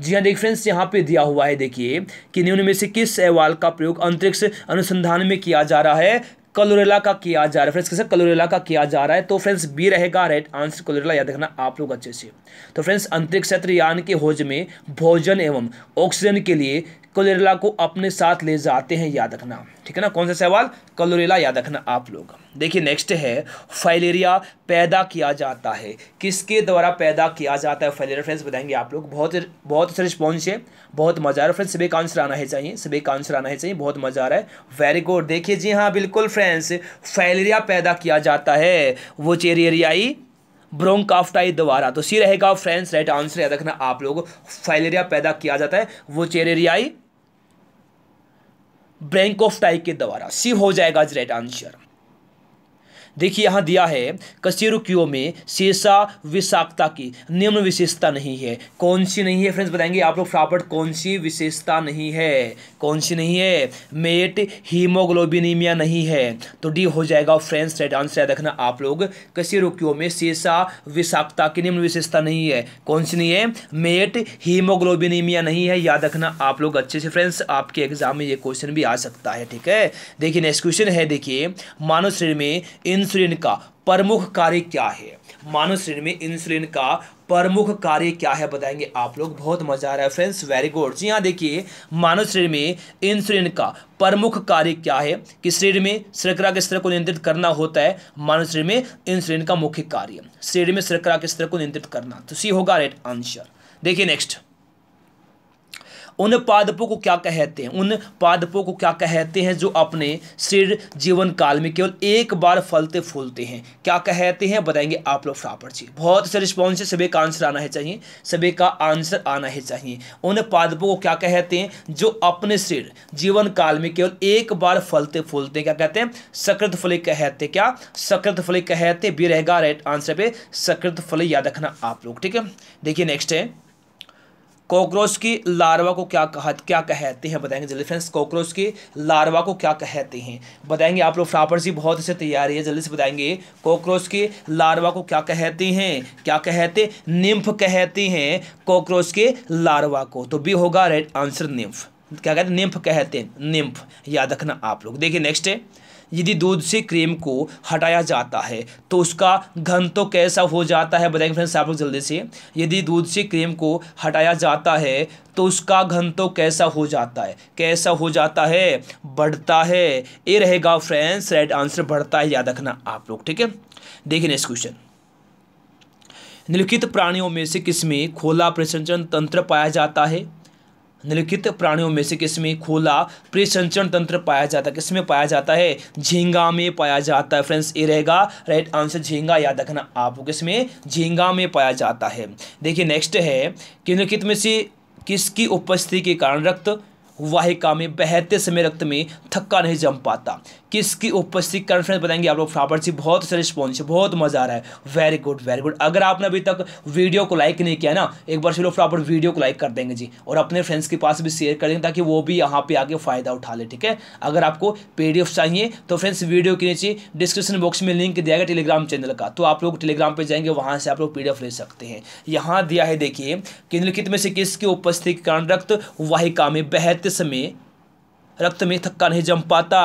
जी हाँ देखिए फ्रेंड्स यहाँ पे दिया हुआ है देखिए कि निम्न में से किस अहवाल का प्रयोग अंतरिक्ष अनुसंधान में किया जा रहा है कलोरेला का किया जा रहा है फ्रेंड्स कैसे कलोरेला का किया जा रहा है तो फ्रेंड्स बी रहेगा राइट आंसर कलोरेला याद रखना आप लोग अच्छे से तो फ्रेंड्स अंतरिक्ष क्षेत्र यान के होज में भोजन एवं ऑक्सीजन के लिए कलोरेला को अपने साथ ले जाते हैं याद रखना ठीक है ना कौन सा सवाल कलोरेला याद रखना आप लोग देखिए नेक्स्ट है फाइलेरिया पैदा किया जाता है किसके द्वारा पैदा किया जाता है फाइलेरिया फ्रेंड्स बताएंगे आप लोग बहुत बहुत अच्छा रिस्पॉन्स है बहुत मज़ा आ रहा है फ्रेंड्स सभी का आंसर आना है चाहिए सभी का आंसर आना है चाहिए बहुत मज़ा आ रहा है वेरी गुड देखिए जी हाँ बिल्कुल फ्रेंड्स फाइलेरिया पैदा किया जाता है वो चेरियरियाई ब्रोंकाफ्टाई द्वारा तो सी रहेगा फ्रेंड्स राइट आंसर याद रखना आप लोग फाइलेरिया पैदा किया जाता है वो चेरेरियाई बैंक ऑफ टाइप के द्वारा सी हो जाएगा राइट आंसर देखिए यहाँ दिया है कशेरुकियों में शेषा विषाक्ता की निम्न विशेषता नहीं है कौन सी नहीं है फ्रेंड्स बताएंगे आप लोग फटाफट कौन सी विशेषता नहीं है कौन सी नहीं है मेट हीमोग्लोबिनीमिया नहीं है तो डी हो जाएगा फ्रेंड्स राइट आंसर याद रखना आप लोग कशेरुकियों में शेषा विषाक्ता की निम्न विशेषता नहीं है कौन सी नहीं है मेट हीमोग्लोबिनीमिया नहीं है याद रखना आप लोग अच्छे से फ्रेंड्स आपके एग्जाम में ये क्वेश्चन भी आ सकता है ठीक है देखिए नेक्स्ट क्वेश्चन है देखिए मानव शरीर में इन इंसुलिन का प्रमुख कार्य क्या है मानव शरीर में इंसुलिन का प्रमुख कार्य क्या है बताएंगे आप लोग बहुत मजा आ रहा है फ्रेंड्स वेरी गुड जी हाँ देखिए मानव शरीर में इंसुलिन का प्रमुख कार्य क्या है कि शरीर में शर्करा के स्तर को नियंत्रित करना होता है मानव शरीर में इंसुलिन का मुख्य कार्य शरीर में शर्करा के स्तर को नियंत्रित करना तो सी होगा राइट आंसर देखिए नेक्स्ट उन पादपों को क्या कहते हैं उन पादपों को क्या कहते हैं जो अपने सिर जीवन काल में केवल एक बार फलते फूलते हैं क्या कहते हैं बताएंगे आप लोग फटाफट जी बहुत से रिस्पॉन्स है सभी का आंसर आना है चाहिए सभी का आंसर आना है चाहिए उन पादपों को क्या कहते हैं जो अपने सिर जीवन काल में केवल एक बार फलते फूलते क्या कहते हैं सकृत फले कहते क्या सकृत फले कहते भी रहेगा राइट आंसर पे सकृत फले याद रखना आप लोग ठीक है देखिए नेक्स्ट है कॉकरोच की लार्वा को क्या कहा क्या कहते हैं बताएंगे जल्दी फ्रेंड्स कॉकरोच की लार्वा को क्या कहते हैं बताएंगे आप लोग फ्रापर जी बहुत अच्छे तैयारी है जल्दी से बताएंगे कॉकरोच की लार्वा को क्या कहते हैं क्या कहते निम्फ कहते हैं कॉकरोच के लार्वा को तो बी होगा राइट आंसर निम्फ क्या कहते हैं निम्फ कहते हैं निम्फ याद रखना आप लोग देखिए नेक्स्ट है यदि दूध से क्रीम को हटाया जाता है तो उसका घन तो कैसा हो जाता है बताएंगे फ्रेंड्स आप लोग जल्दी से यदि दूध से क्रीम को हटाया जाता है तो उसका घन तो कैसा हो जाता है कैसा हो जाता है बढ़ता है ये रहेगा फ्रेंड्स राइट आंसर बढ़ता है याद रखना आप लोग ठीक है देखिए नेक्स्ट क्वेश्चन निम्नलिखित प्राणियों में से किसमें खोला प्रसंचन तंत्र पाया जाता है निम्नलिखित प्राणियों में से किसमें खोला प्रसंचरण तंत्र पाया जाता है किसमें पाया जाता है झींगा में पाया जाता है फ्रेंड्स ये रहेगा राइट आंसर झींगा याद रखना आपको किसमें झींगा में पाया जाता है देखिए नेक्स्ट है कि निम्नलिखित में से किसकी उपस्थिति के कारण रक्त वाहिका में बहते समय रक्त में थक्का नहीं जम पाता किसकी उपस्थिति करंट फ्रेंड्स बताएंगे आप लोग फ्राबर जी बहुत अच्छा रिस्पॉन्स है बहुत मज़ा आ रहा है वेरी गुड वेरी गुड अगर आपने अभी तक वीडियो को लाइक नहीं किया ना एक बार चलो फ्राबर वीडियो को लाइक कर देंगे जी और अपने फ्रेंड्स के पास भी शेयर कर देंगे ताकि वो भी यहाँ पे आके फ़ायदा उठा ले ठीक है अगर आपको पी चाहिए तो फ्रेंड्स वीडियो के नीचे डिस्क्रिप्शन बॉक्स में लिंक दिया गया टेलीग्राम चैनल का तो आप लोग टेलीग्राम पर जाएंगे वहाँ से आप लोग पी ले सकते हैं यहाँ दिया है देखिए निम्नलिखित में से किसकी उपस्थिति कारण रक्त वाहिका में बेहतर समय रक्त में थक्का नहीं जम पाता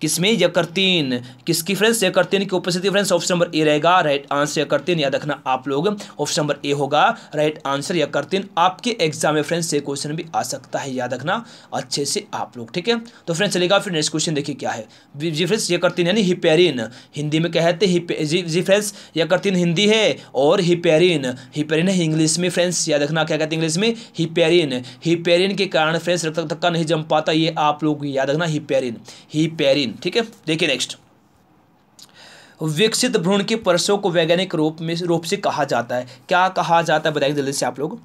किसमें करतीन किसकी फ्रेंड्स करतीन की उपस्थिति फ्रेंड्स ऑप्शन नंबर ए रहेगा राइट आंसर यकरतीन याद रखना आप लोग ऑप्शन नंबर ए होगा राइट आंसर यकरतीन आपके एग्जाम में फ्रेंड्स ये क्वेश्चन भी आ सकता है याद रखना अच्छे से आप लोग ठीक है तो फ्रेंड्स चलेगा फिर नेक्स्ट क्वेश्चन देखिए क्या है जी फ्रेंड्स यकरतीन यानी हिपेरिन हिंदी में कहते जी फ्रेंड्स यकरतीन हिंदी है और हिपेरिन हिपेरिन है इंग्लिश में फ्रेंड्स याद रखना क्या कहते हैं इंग्लिश में हिपेरिन हिपेरिन के कारण फ्रेंड्स रक्त थक्का नहीं जम पाता ये आप लोग लोग याद रखना हिपेरिन हिपेरिन ठीक है देखिए नेक्स्ट विकसित भ्रूण के परसों को वैज्ञानिक रूप में रूप से कहा जाता है क्या कहा जाता है बताएंगे जल्दी से आप लोग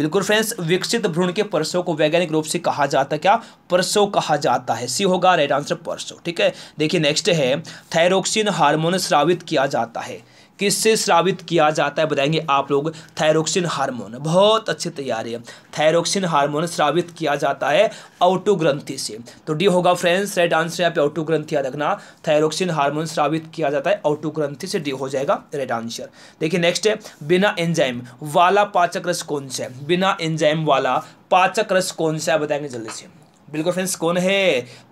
बिल्कुल फ्रेंड्स विकसित भ्रूण के परसों को वैज्ञानिक रूप से कहा जाता है क्या परसों कहा जाता है सी होगा राइट आंसर परसों ठीक है देखिए नेक्स्ट है थायरोक्सिन हार्मोन स्रावित किया जाता है किससे श्रावित किया जाता है बताएंगे आप लोग थायरोक्सिन हार्मोन बहुत अच्छी तैयारी है थायरोक्सिन हार्मोन श्रावित किया जाता है ग्रंथि से तो डी होगा फ्रेंड्स राइट आंसर यहाँ पे ऑटो ग्रंथि याद रखना थायरोक्सिन हार्मोन श्रावित किया जाता है ऑटो ग्रंथि से डी हो जाएगा राइट आंसर देखिए नेक्स्ट है बिना एंजाइम वाला पाचक रस कौन सा है बिना एंजाइम वाला पाचक रस कौन सा है बताएंगे जल्दी से बिल्कुल फ्रेंड्स कौन है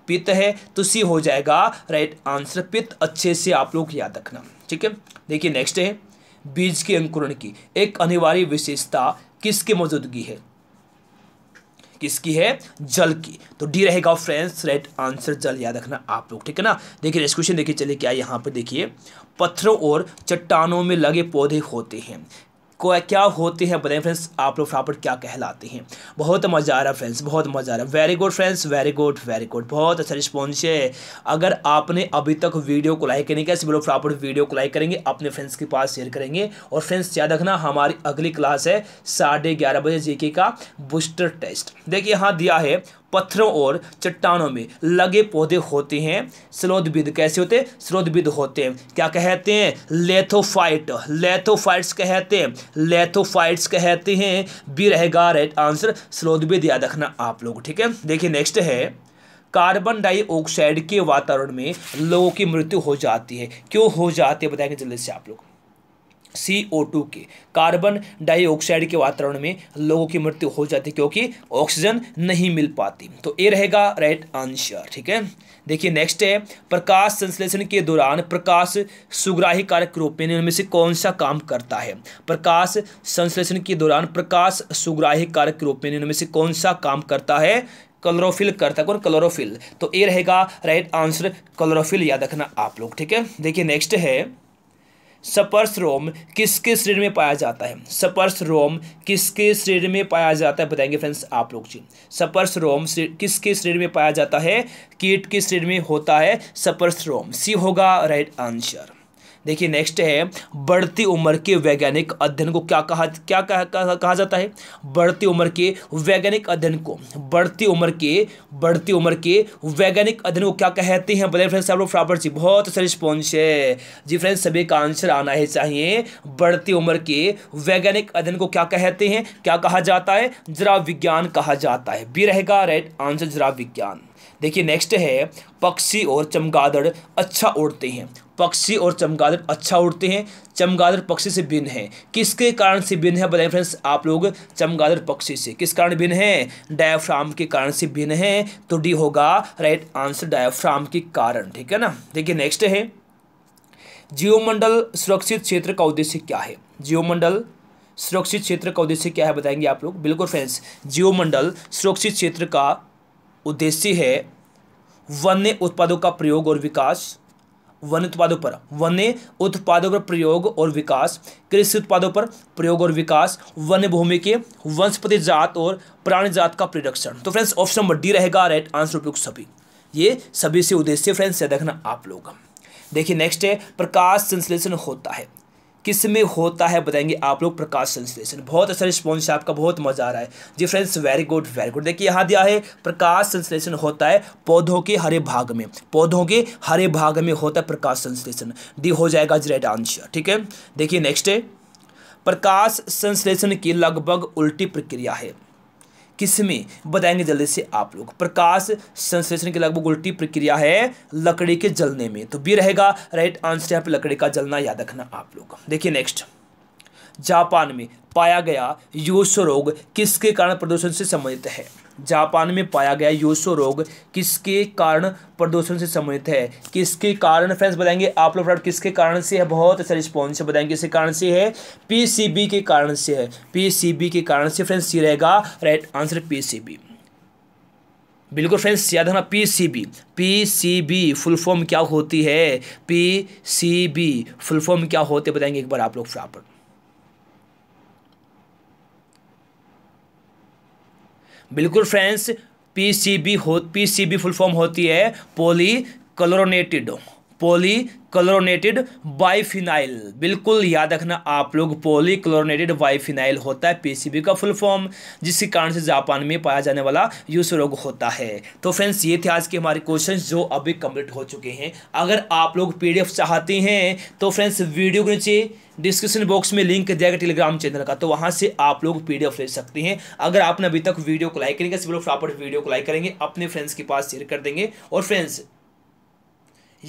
पित्त है तो सी हो जाएगा राइट आंसर पित्त अच्छे से आप लोग याद रखना ठीक है देखिए नेक्स्ट है बीज के अंकुरण की एक अनिवार्य विशेषता किसकी मौजूदगी है किसकी है जल की तो डी रहेगा फ्रेंड्स राइट आंसर जल याद रखना आप लोग ठीक है ना देखिए नेक्स्ट क्वेश्चन देखिए चलिए क्या यहाँ पर देखिए पत्थरों और चट्टानों में लगे पौधे होते हैं क्या क्या होते हैं बताएं फ्रेंड्स आप लोग फटाफट क्या कहलाते हैं बहुत मज़ा आ रहा फ्रेंड्स बहुत मज़ा आ रहा है very good friends very good very good बहुत अच्छा रिस्पॉन्स है अगर आपने अभी तक वीडियो को लाइक नहीं किया सभी लोग फटाफट वीडियो को लाइक करेंगे अपने फ्रेंड्स के पास शेयर करेंगे और फ्रेंड्स याद रखना हमारी अगली क्लास है साढ़े बजे जी का बूस्टर टेस्ट देखिए यहाँ दिया है पत्थरों और चट्टानों में लगे पौधे होते हैं स्रोतविद कैसे होते हैं स्रोतविद होते हैं क्या कहते हैं लेथोफाइट लेथोफाइट्स कहते हैं लेथोफाइट्स कहते हैं बी रहेगा राइट आंसर स्रोतविद याद रखना आप लोग ठीक है देखिए नेक्स्ट है कार्बन डाइऑक्साइड के वातावरण में लोगों की मृत्यु हो जाती है क्यों हो जाती है बताएंगे जल्दी से आप लोग सी ओ टू के कार्बन डाइऑक्साइड के वातावरण में लोगों की मृत्यु हो जाती क्योंकि ऑक्सीजन नहीं मिल पाती तो ये रहेगा राइट आंसर ठीक है देखिए नेक्स्ट है प्रकाश संश्लेषण के दौरान प्रकाश सुग्राही कारक रूप में इनमें से कौन सा काम करता है प्रकाश संश्लेषण के दौरान प्रकाश सुग्राही कारक के रूप में इनमें से कौन सा काम करता है कलरोफिल करता है कौन कलोरोफिल तो ये रहेगा राइट आंसर कलोरोफिल याद रखना आप लोग ठीक है देखिए नेक्स्ट है सपर्स रोम किसके शरीर में पाया जाता है सपर्स रोम किसके शरीर में पाया जाता है बताएंगे फ्रेंड्स आप लोग जी सपर्स रोम किसके शरीर में पाया जाता है कीट के शरीर में होता है सपर्स रोम सी होगा राइट आंसर देखिए नेक्स्ट है बढ़ती उम्र के वैज्ञानिक अध्ययन को क्या कहा क्या कहा, जाता है बढ़ती उम्र के वैज्ञानिक अध्ययन को बढ़ती उम्र के बढ़ती उम्र के वैज्ञानिक अध्ययन को क्या कहते हैं बोले फ्रेंड्स आप लोग फटाफट जी बहुत अच्छा रिस्पॉन्स है जी फ्रेंड्स सभी का आंसर आना ही चाहिए बढ़ती उम्र के वैज्ञानिक अध्ययन को क्या कहते हैं क्या कहा जाता है जरा विज्ञान कहा जाता है बी रहेगा राइट आंसर जरा विज्ञान देखिए नेक्स्ट है पक्षी और चमगादड़ अच्छा उड़ते हैं पक्षी और चमगादड़ अच्छा उड़ते हैं चमगादड़ पक्षी से भिन्न है किसके कारण से भिन्न है बताए फ्रेंड्स आप लोग चमगादड़ पक्षी से किस कारण भिन्न है डायफ्राम के कारण से भिन्न है तो डी होगा राइट आंसर डायफ्राम के कारण ठीक है ना देखिए नेक्स्ट है जीवमंडल सुरक्षित क्षेत्र का उद्देश्य क्या है जीवमंडल सुरक्षित क्षेत्र का उद्देश्य क्या है बताएंगे आप लोग बिल्कुल फ्रेंड्स जीवमंडल सुरक्षित क्षेत्र का उद्देश्य है वन्य उत्पादों का प्रयोग और विकास वन उत्पादों पर वन्य उत्पादों पर प्रयोग और विकास कृषि उत्पादों पर प्रयोग और विकास वन्य भूमि के वनस्पति जात और प्राणी जात का परिरक्षण तो फ्रेंड्स ऑप्शन नंबर डी रहेगा राइट आंसर उपयुक्त सभी ये सभी से उद्देश्य फ्रेंड्स याद आप लोग देखिए नेक्स्ट है प्रकाश संश्लेषण होता है किस में होता है बताएंगे आप लोग प्रकाश संश्लेषण बहुत अच्छा रिस्पॉन्स है आपका बहुत मजा आ रहा है जी friends very good very good देखिए यहाँ दिया है प्रकाश संश्लेषण होता है पौधों के हरे भाग में पौधों के हरे भाग में होता है प्रकाश संश्लेषण डी हो जाएगा राइट आंसर ठीक है देखिए नेक्स्ट है प्रकाश संश्लेषण की लगभग उल्टी प्रक्रिया है किसमें बताएंगे जल्दी से आप लोग प्रकाश संश्लेषण की लगभग उल्टी प्रक्रिया है लकड़ी के जलने में तो बी रहेगा राइट आंसर यहाँ पे लकड़ी का जलना याद रखना आप लोग देखिए नेक्स्ट जापान में पाया गया योश रोग किसके कारण प्रदूषण से संबंधित है जापान में पाया गया यूसो रोग किसके कारण प्रदूषण से संबंधित है किसके कारण फ्रेंड्स बताएंगे आप लोग फ्रॉड किसके कारण से है बहुत अच्छा रिस्पॉन्स बताएंगे किसके कारण से है पीसीबी के कारण से है पीसीबी के कारण से फ्रेंड्स ये रहेगा राइट आंसर पीसीबी बिल्कुल फ्रेंड्स याद रखना सी बी फुल फॉर्म क्या होती है पी बी फुल फॉर्म क्या होते बताएंगे एक बार आप लोग फ्रॉपर बिल्कुल फ्रेंड्स पी सी बी हो P C B full form होती है पोली क्लोरोनेटिड पोली क्लोरोनेटेड बाईफिनाइल बिल्कुल याद रखना आप लोग पोली क्लोरोनेटेड बाईफिनाइल होता है पीसीबी का फुल फॉर्म जिसके कारण से जापान में पाया जाने वाला यूस रोग होता है तो फ्रेंड्स ये थे आज के हमारे क्वेश्चन जो अभी कंप्लीट हो चुके हैं अगर आप लोग पीडीएफ चाहते हैं तो फ्रेंड्स वीडियो के नीचे डिस्क्रिप्शन बॉक्स में लिंक गया टेलीग्राम चैनल का तो वहाँ से आप लोग पीडीएफ ले सकते हैं अगर आपने अभी तक वीडियो को लाइक करेंगे सिर्फ फटाफट वीडियो को लाइक करेंगे अपने फ्रेंड्स के पास शेयर कर देंगे और फ्रेंड्स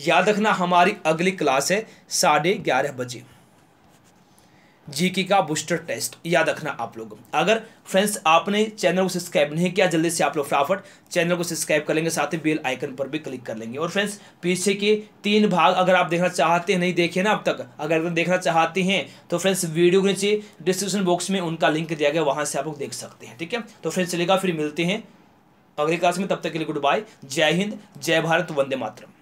याद रखना हमारी अगली क्लास है साढ़े ग्यारह बजे जीके का बूस्टर टेस्ट याद रखना आप लोग अगर फ्रेंड्स आपने चैनल को सब्सक्राइब नहीं किया जल्दी से आप लोग फटाफट चैनल को सब्सक्राइब कर लेंगे साथ ही बेल आइकन पर भी क्लिक कर लेंगे और फ्रेंड्स पीछे के तीन भाग अगर आप देखना चाहते हैं नहीं देखे ना अब तक अगर देखना चाहते हैं तो फ्रेंड्स वीडियो के नीचे डिस्क्रिप्शन बॉक्स में उनका लिंक दिया गया वहाँ से आप लोग देख सकते हैं ठीक है तो फ्रेंड्स चलेगा फिर मिलते हैं अगली क्लास में तब तक के लिए गुड बाय जय हिंद जय भारत वंदे मातरम